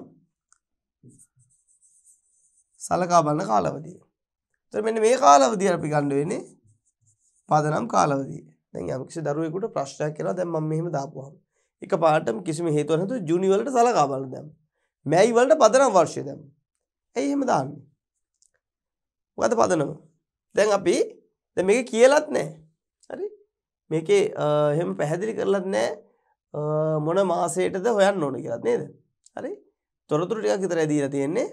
සලකා බලන කාලවදිය. එතකොට මෙන්න මේ කාලවදිය අපි ගන්න වෙන්නේ පදනම් කාලවදිය. දැන් යම්කිසි දරුවෙකුට ප්‍රශ්නයක් කරනවා දැන් මම මෙහෙම දාපුවාම. එකපාරටම කිසිම හේතුවක් නැතුව ජුනි වලට සලකා බලන දැන්. මැයි වලට පදනම් වර්ෂය දැම්මා. ඇයි එහෙම දාන්නේ? මොකද පදනම? දැන් අපි දැන් මේක කියලත් නැහැ. හරි? මේකේ එහෙම පැහැදිලි කරලත් නැහැ මොන මාසයටද හොයන්න ඕන කියලා නේද? හරි? තොරතුරු ටිකක් විතරයි දීලා තියෙන්නේ.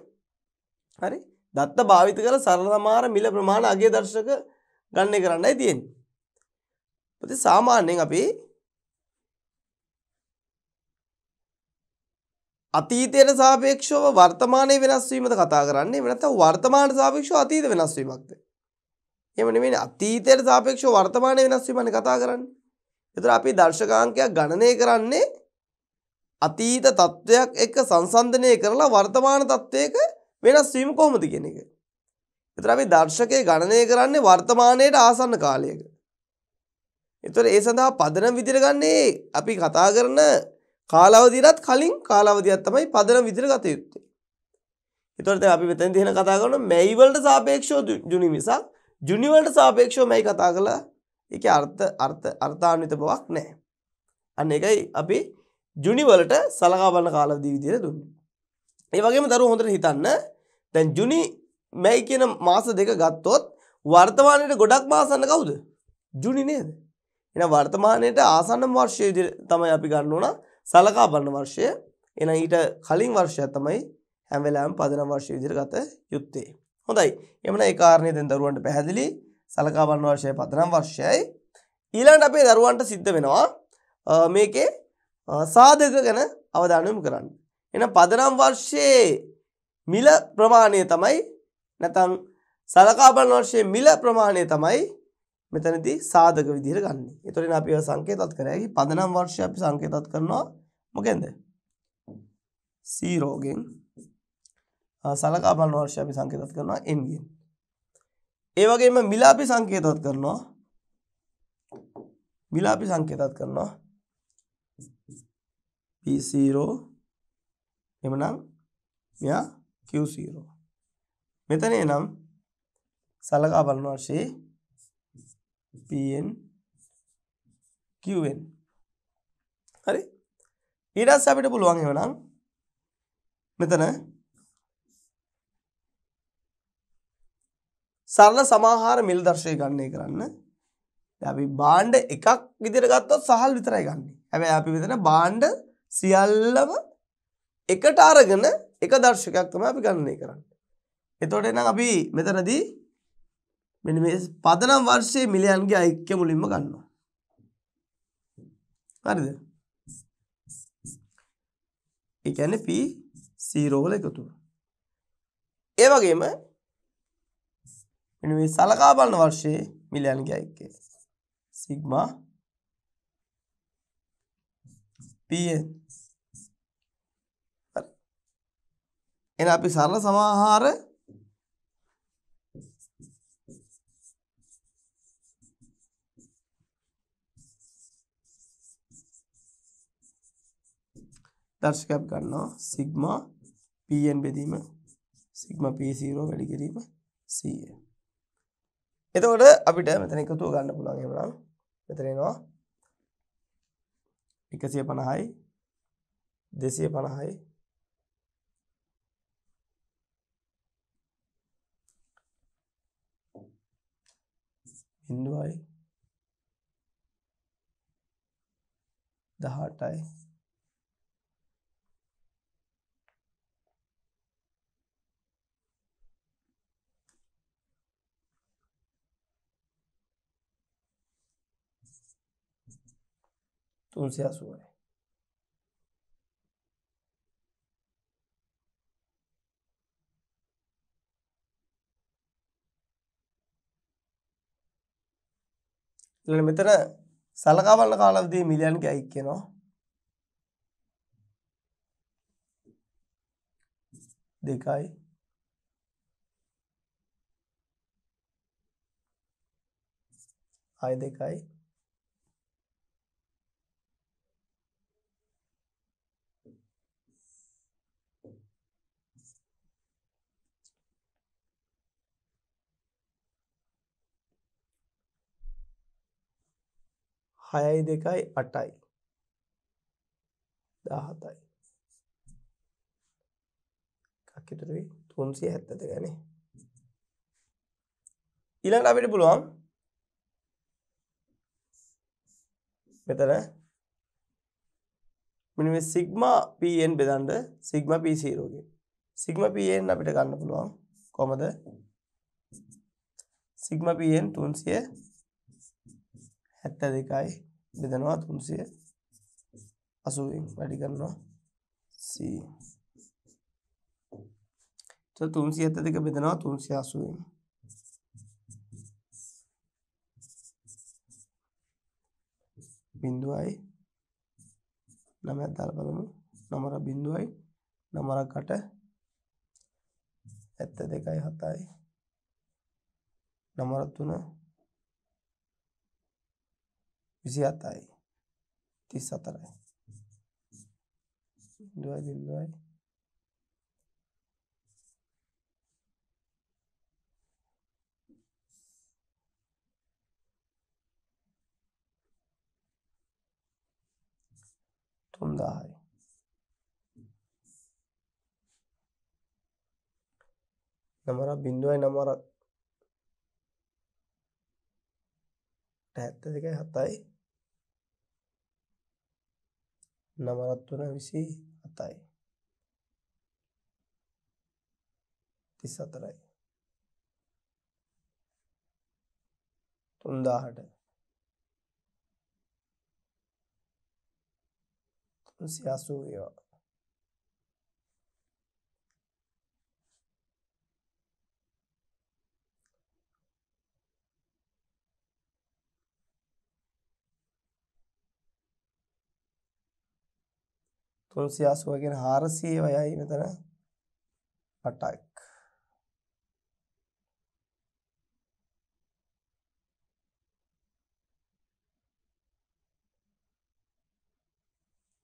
හරි? දත්ත භාවිත කර සරල සමාර මිල ප්‍රමාණ අගේ දර්ශක ගණනය කරන්නයි තියෙන්නේ. ප්‍රති සාමාන්‍යයෙන් අපි අතීතයට සාපේක්ෂව වර්තමානයේ වෙනස් වීමද කතා කරන්නේ එහෙම නැත්නම් වර්තමානට සාපේක්ෂව අතීත වෙනස් වීමක්ද එහෙම නෙමෙයි අතීතයට සාපේක්ෂව වර්තමානයේ වෙනස් වීමනේ කතා කරන්නේ ඒතර අපි දර්ශකාංකයක් ගණනය කරන්නේ අතීත තත්වයක් එක්ක සංසන්දනය කරලා වර්තමාන තත්වයක වෙනස් වීම කොහොමද කියන එක ඒතර අපි දර්ශකයේ ගණනය කරන්නේ වර්තමානයේට ආසන්න කාලයක ඒතර ඒ සඳහා පදනම් විදිහට ගන්නේ අපි කතා කරන කාලාවදිරත් කලින් කාලාවදියක් තමයි පදන විදිර ගත යුත්තේ. එතකොට අපි මෙතෙන් දිහන කතා කරන මැයි වලට සාපේක්ෂව ජුනි මිසක් ජුනි වලට සාපේක්ෂව මැයි කතා කළා ඒකේ අර්ථ අර්ථ අර්ථාන්විත බවක් නැහැ. අන්න ඒකයි අපි ජුනි වලට සලකා බලන කාලාවදී විදියට දුන්නේ. ඒ වගේම දරුවෝ හොඳට හිතන්න දැන් ජුනි මැයි කියන මාස දෙක ගත්තොත් වර්තමානයේ ගොඩක් මාසන්න කවුද? ජුනි නේද? එහෙනම් වර්තමානයේ ආසන්නම වර්ෂය තමයි අපි ගන්න ඕනා සලකා බලන වර්ෂය එහෙනම් ඊට කලින් වර්ෂයක් තමයි හැම වෙලාවෙම පදනම් වර්ෂය විදිහට ගත යුත්තේ. හොඳයි. එමනම් ඒ කාරණේ දැන් දරුවන්ට පැහැදිලි. සලකා බලන වර්ෂය පදනම් වර්ෂයයි. ඊළඟට අපේ දරුවන්ට සිද්ධ වෙනවා මේකේ සාධක ගැන අවධානය යොමු කරන්න. එහෙනම් පදනම් වර්ෂයේ මිල ප්‍රමාණය තමයි නැතන් සලකාබලන වර්ෂයේ මිල ප්‍රමාණය තමයි මෙතනදී සාධක විදිහට ගන්න. ඒතරින් අපි ඒවා සංකේතවත් කරා. ඒ පදනම් වර්ෂය අපි සංකේතවත් කරනවා මොකෙන්ද? 0 ගෙන් සලකා බලන වර්ෂය අපි සංකේතවත් කරනවා n ගෙන්. ඒ වගේම මිල අපි සංකේතවත් කරනවා මිල අපි සංකේතවත් කරනවා p0 එමනම් මෙයා q0 මෙතන එනම් සලකා බලන වර්ෂයේ පන් කිවෙන් හරි ඊඩස් අපිට පුළුවන් එවනම් මෙතන සරල සමාහාර මිල් දර්ශය ගන්නේ කරන්න අපි බාණ්ඩ එකක් විදිර ගත්තොත් සහල් විතරයි ගන්න හැබැ අපි විතන බාණ්ඩ සියල්ලම එකට අරගෙන එක දර්ශකයක් තම අපි ගන්නේ කරන්න එතොට එනම් අපි මෙතනදී මෙන්න මේ පදනම් වර්ෂයේ මිලයන්ගේ අයික්‍ය මුලින්ම ගන්නවා. හරිද? ඒ කියන්නේ p 0 වල එකතුව. ඒ වගේම මෙන්න මේ සලකා බලන වර්ෂයේ මිලයන්ගේ අයික්‍ය සිග්මා pn එහෙනම් අපි සරල සමාහාර දර්ශකයක් ගන්නවා සිග්මා Pn බෙදීම සිග්මා P0 වැඩි කිරීම CN. එතකොට අපිට මෙතන එකතුව ගන්න පුළුවන් එහෙමනම් මෙතන එනවා 150යි 250යි 0යි 18යි තුන්සිය අසුවයි මෙතන සලකාවල්ල කාලවදී මිලියන්ගේ අයික් කියනවා දෙකයි අය දෙකයි හයයි දෙකයි අටයි දාහතයි කක්කිතුරුවී තුන්සිය හැත්තද ගැන ඉළඟ අපිට පුළුවන් මෙතන මිනිම සිග්ම පන් බෙදන්ඩ සිග්ම පිසීරෝගේ සිග්ම පන් අපිට ගන්න පුළුවන් කොමද සිග්ම පන් තුන්සිය හැත්ත දෙකයි බෙදනවා තුන්සිය අසුවෙන් වැඩි කරනවා සී තුන්සිය ඇත දෙක බෙදනවා තුන්සිය අසුවෙන් බිින්දුවයි නමැත් දල් බලමු නමර බිින්දුවයි නමරකට ඇත්ත දෙකයි හතයි නමරත්තුන විසි අතයි තිස් අතරයි දුවයි බිින්දුවයි තුන්දායි නමරක් බිින්දුවයි නමරක් ඇත්ත දෙකයි හතයි නමරත් වන විසි අතයි තිස් අතරයි තුන්දාහට තුන්සි අසූ ඒවා 380 කියන 400 වයයි මෙතන 8ක්.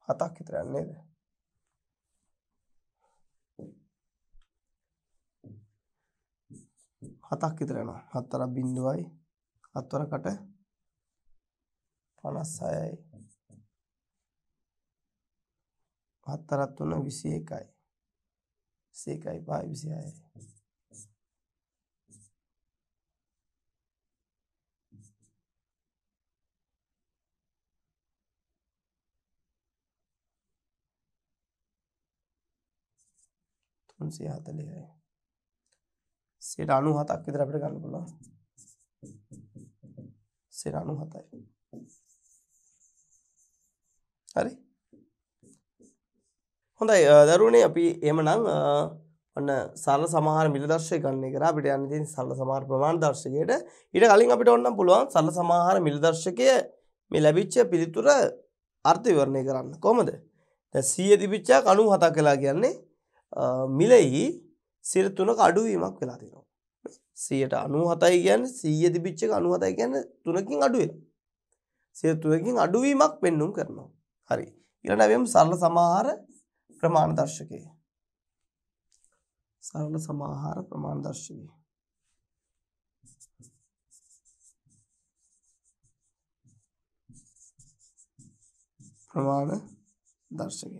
හතක් විතර නේද? හතක් විතර යනවා. හතර බිඳුවයි හතරකට 56යි ಹತ್ತರತ್ತು ವಿಷಯಕಾಯಿ ವಿಷಯಕಾಯಿ ಪಾ ವಿಷಯ उनसे हाथ ले आए सिरानू हाथ आपकी तरफ बोला सिरानू हाथ आए अरे හොඳයි දරුණේ අපි එමනං ඔන්න සරල සමහර මිලදර්ශය ගන්න කර අපිට යන්න තින් සල්ල සමහර ප්‍රමාණ දර්ශකයට ඉට කලින් අපිට ඔන්නම් පුළුවන් සල්ල සමහර මිලදර්ශකය මේ ලැබිච්ච පිළිතුර අර්ථවිවරණය කරන්න කොමද සිය තිබිච්චා කනු හතා කලා කියන්නේ මිලෙහි සිරතුනක අඩුවීමක් වෙලා තිෙනවා සියට අනු හතයි ගැන් සීය තිබිච්චක අනු හතයි ගැන තුනකින් අඩුවෙන සිය තුනකින් අඩුවීමක් පෙන්නුම් කරනවා හරි ඉරනවම් සරල සමහර ප්‍රමාණ දර්ශකය. සරල සමාහාර ප්‍රමාණ දර්ශකය. ප්‍රමාණ දර්ශකය.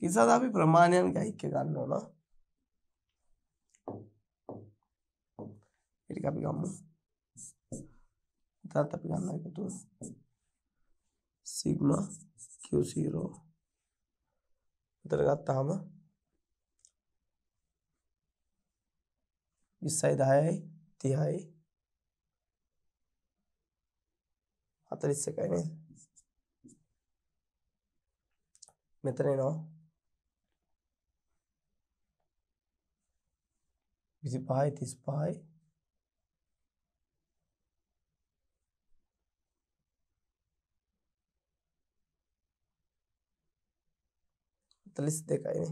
කිසාද අපි ප්‍රමාණයන් ගයික්ක ගන්න ඕන. ඒක අපි ගමු. ඉතත් අපි ගන්න එකතු සිග්මා Q0 උතර ගත්තාම 20යි 10යි 30යි 41යි නේද මෙතන එනවා 25යි 35යි හතලිස් දෙකයින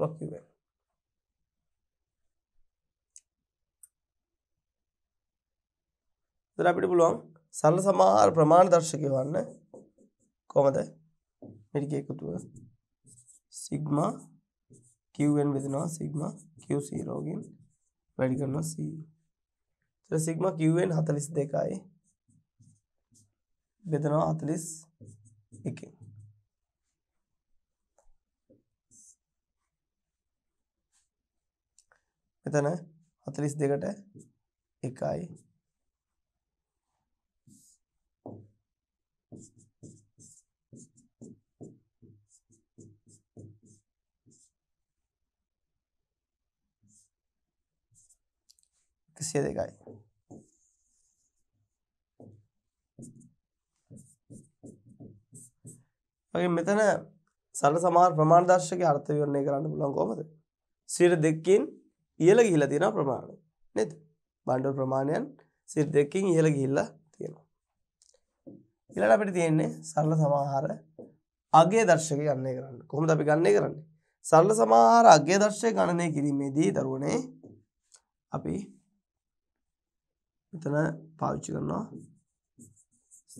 මක්කිව දර අපිට පුළුවන් සල්ල සමහර ප්‍රමාණ දර්ශකය වන්න කොමද මිටික එකතුව සිග්මා කිවෙන් වෙදෙනවා සිග්මා කිවසීරෝගින් වැඩි කරනවා සී සිග්ම කිවෙන් හතලිස් දෙකයි বেদনা আতলিস একে कितना है देगा टे इकाई किसी देगा වගේ මෙතන සරල සමහර ප්‍රමාණ දර්ශකයේ අර්ථ විවරණය කරන්න පුළුවන් කොහොමද? 2%කින් ඉහළ ගිහිලා තියෙන ප්‍රමාණය. නේද? බණ්ඩල් ප්‍රමාණයන් 2%කින් ඉහළ ගිහිල්ලා තියෙනවා. ඊළඟ අපිට තියෙන්නේ සරල සමහර අගය දර්ශකය ගණනය කරන්න. කොහොමද අපි ගණනය කරන්නේ? සරල සමහර අගය දර්ශකය ගණනය කිරීමේදී දරුවනේ අපි මෙතන පාවිච්චි කරනවා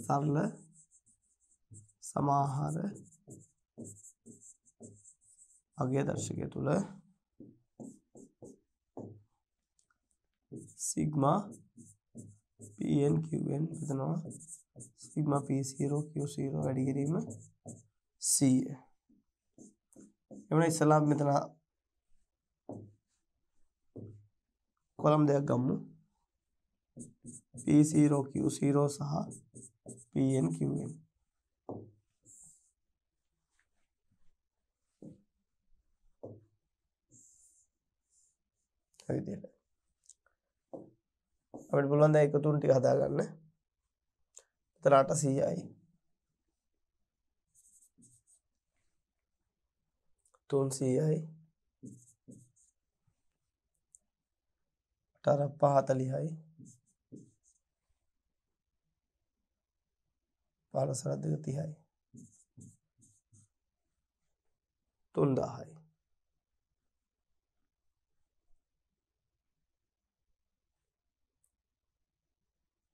සරල සමාහාර අගය දර්ශකය තුළ සිග්මා පන් කිවෙන් පතනවා සිග්මා පෝ කිෝ වැඩි කිරීම සීය එමන ඉස්සලාම් මෙතන කොළම් දෙයක් ගම්මු පෝ කිෝ සහ පන් කිවෙන් විදියට අපිට පුළුවන් දැන් එකතුන් ටික හදාගන්න. එතන 800යි. තුන්සීයයි අටර පහතලිහයි පාලසරදක තිහයි තුන්දාහයි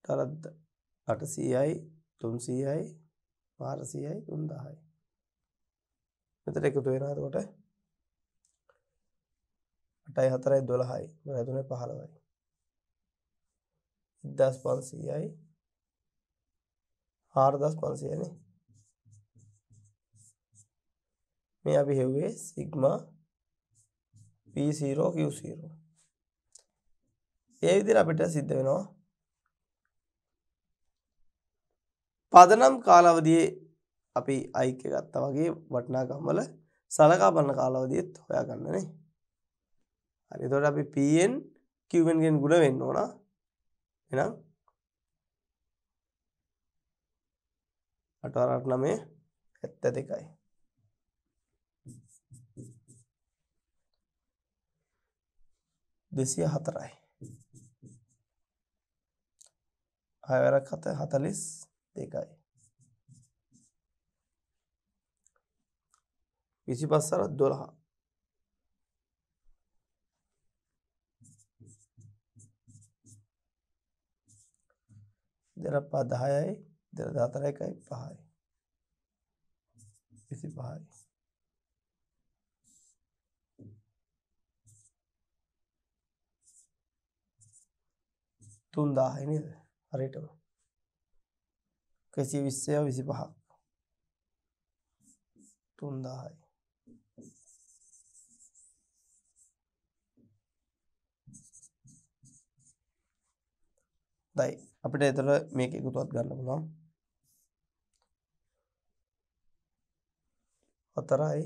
කරද්ද 800යි 300යි 400යි 3000යි මෙතන එකතු වෙනවා එතකොට 8යි 4යි 12යි නැතුනේ 15යි 1500යි 4500යි නේ මේ අපි හෙව්වේ සිග්මා P0 Q0 ඒ විදිහට අපිට සිද්ධ වෙනවා පදනම් කාලාවදියේ අපි අයික ගත්තා වගේ වටිනාකම්වල සලකා බලන කාලාවදියත් හොයාගන්නනේ. හරි. එතකොට අපි Pn Qn ගෙන් ගුණ වෙන්න ඕන. එහෙනම් 889 72යි. දෙසිය හතරයි. අයවැරක් හත හතලිස් 2යි 25 අර 12 දරපා 10යි දර 14යි 5යි 25යි තුන් දාහයි නේද හරියටම එකසිය විස්සය විසි පහක් තුන්දායි දයි අපිට එතර මේක එකතුවත් ගන්න පුළොන් අතරයි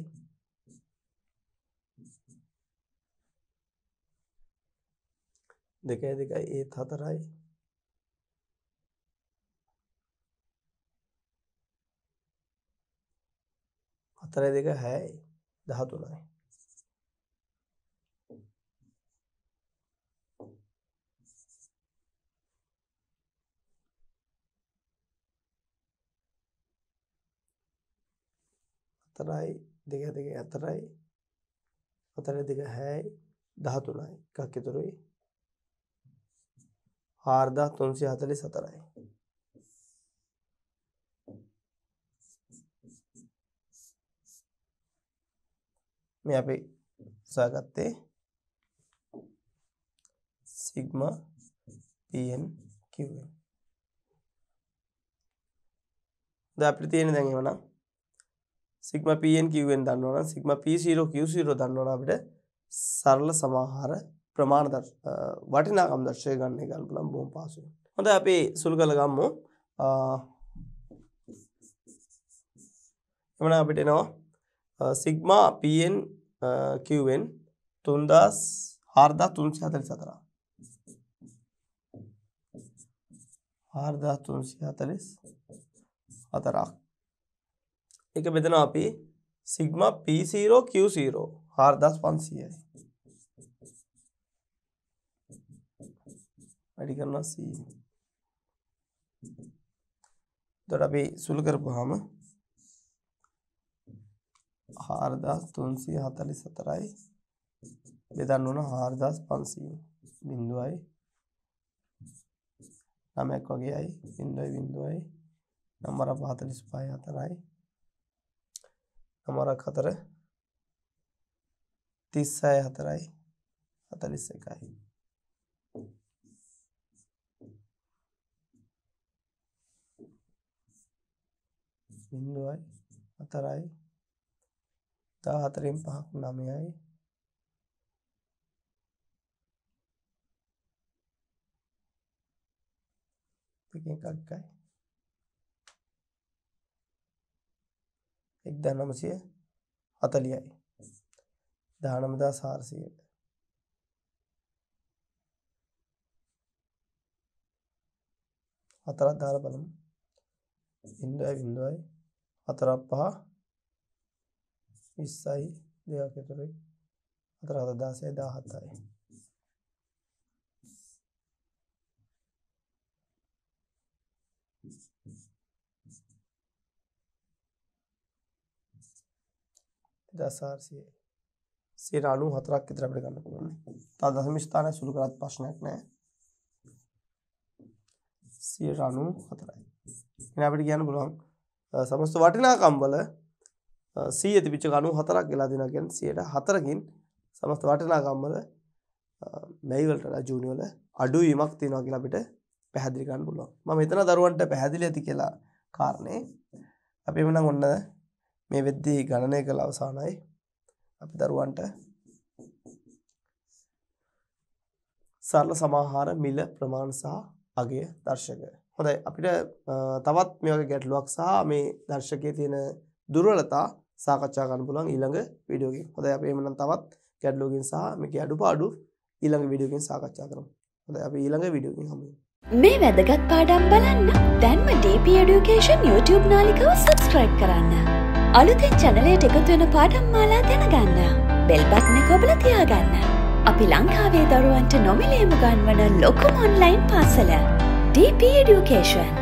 දෙකයි දෙකයි ඒත් හතරයි හතර දෙක හැයි දහතුනයි හතරයි දෙක දෙක හතරයි හතර දෙක හැයි දහතුනයි එකක් ඉතුරුයි හාර්දා තුන්සිය හතලි සතරයි මේ අපි සාගත්තේ sigma pn qn දැන් අපිට තියෙන්නේ දැන් එහෙමනම් sigma pn qn දන්නවනම් sigma p0 q0 දන්නවනම් අපිට සරල සමාහාර ප්‍රමාණ වටිනාකම් දර්ශය ගන්න එක බලන්න බොහොම පහසුයි. හොඳයි අපි සුළු කරලා ගමු. එමනම් අපිට එනවා sigma pn කිව්වෙන් 3444 4344ක් ඒක බෙදනවා අපි සිග්මා P0 Q0 4500යි වැඩි කරනවා 100 එතකොට අපි සුළු කරපුවාම 4500 හාරදස් තුන්සිය හතලි සතරයි බෙදන්න ඕන හාරදස් පන්සීය බිින්දුවයි නමැක් වගේයි බින්දුවයි බින්දුවයි නම්බර පහතලිස් පාය හතරයි නමරක් හතර තිස්සය හතරයි හතලිස් එකයි බින්දුවයි හතරයි දා හතරෙන් පහක් නමයයි දෙකෙන් එකක්යි එක්දා නමසය හතලියයි දානමදා සාර්සයට හතරත් දාල බලමු ඉන්දයි විින්දුවයි හතරක් පහ විස්සයි දෙයක් ඇතුළේ අතර හතදාසය දාහතයි දසාර්සිය සියට අලු හතරක් විතර අපිට ගන්න පුළුවන්. තා දශම ස්ථානය සුළු කරත් ප්‍රශ්නයක් නෑ. සියට අනු හතරයි. එන අපිට කියන්න පුළුවන් සමස්ත වටිනාකම් වල 100 තිබිච්ච 94ක් ගෙලා දෙනවා කියන්නේ 104කින් සමස්ත වටිනාකම් වල මෙයි වලට ජූනියර් වල අඩු වීමක් තියෙනවා කියලා අපිට පැහැදිලි කරන්න පුළුවන්. මම හිතන දරුවන්ට පැහැදිලි ඇති කියලා කාරණේ. අපි එමනම් ඔන්න මේ වෙද්දී ගණනය කළ අවසానයි. අපි දරුවන්ට සරල සමාහාර මිල ප්‍රමාණ සහ අගය දර්ශක. හොඳයි අපිට තවත් මේ වගේ ගැටලුවක් සහ මේ දර්ශකයේ තියෙන දුර්වලතා සාකච්ඡා කරන්න පුළුවන් ඊළඟ වීඩියෝ එකේ. හොඳයි අපි එමනම් තවත් ගැටලුවකින් සහ මේකේ අඩුපාඩු ඊළඟ වීඩියෝ එකෙන් සාකච්ඡා කරමු. හොඳයි අපි ඊළඟ වීඩියෝ එකෙන් හමු වෙමු. මේ වැදගත් පාඩම් බලන්න දැන්ම DP Education YouTube නාලිකාව subscribe කරන්න. අලුතෙන් channel එකට එකතු වෙන පාඩම් මාලා දැනගන්න. bell button එක ඔබලා තියාගන්න. අපි ලංකාවේ දරුවන්ට නොමිලේම ගන්වන ලොකුම online පාසල DP Education.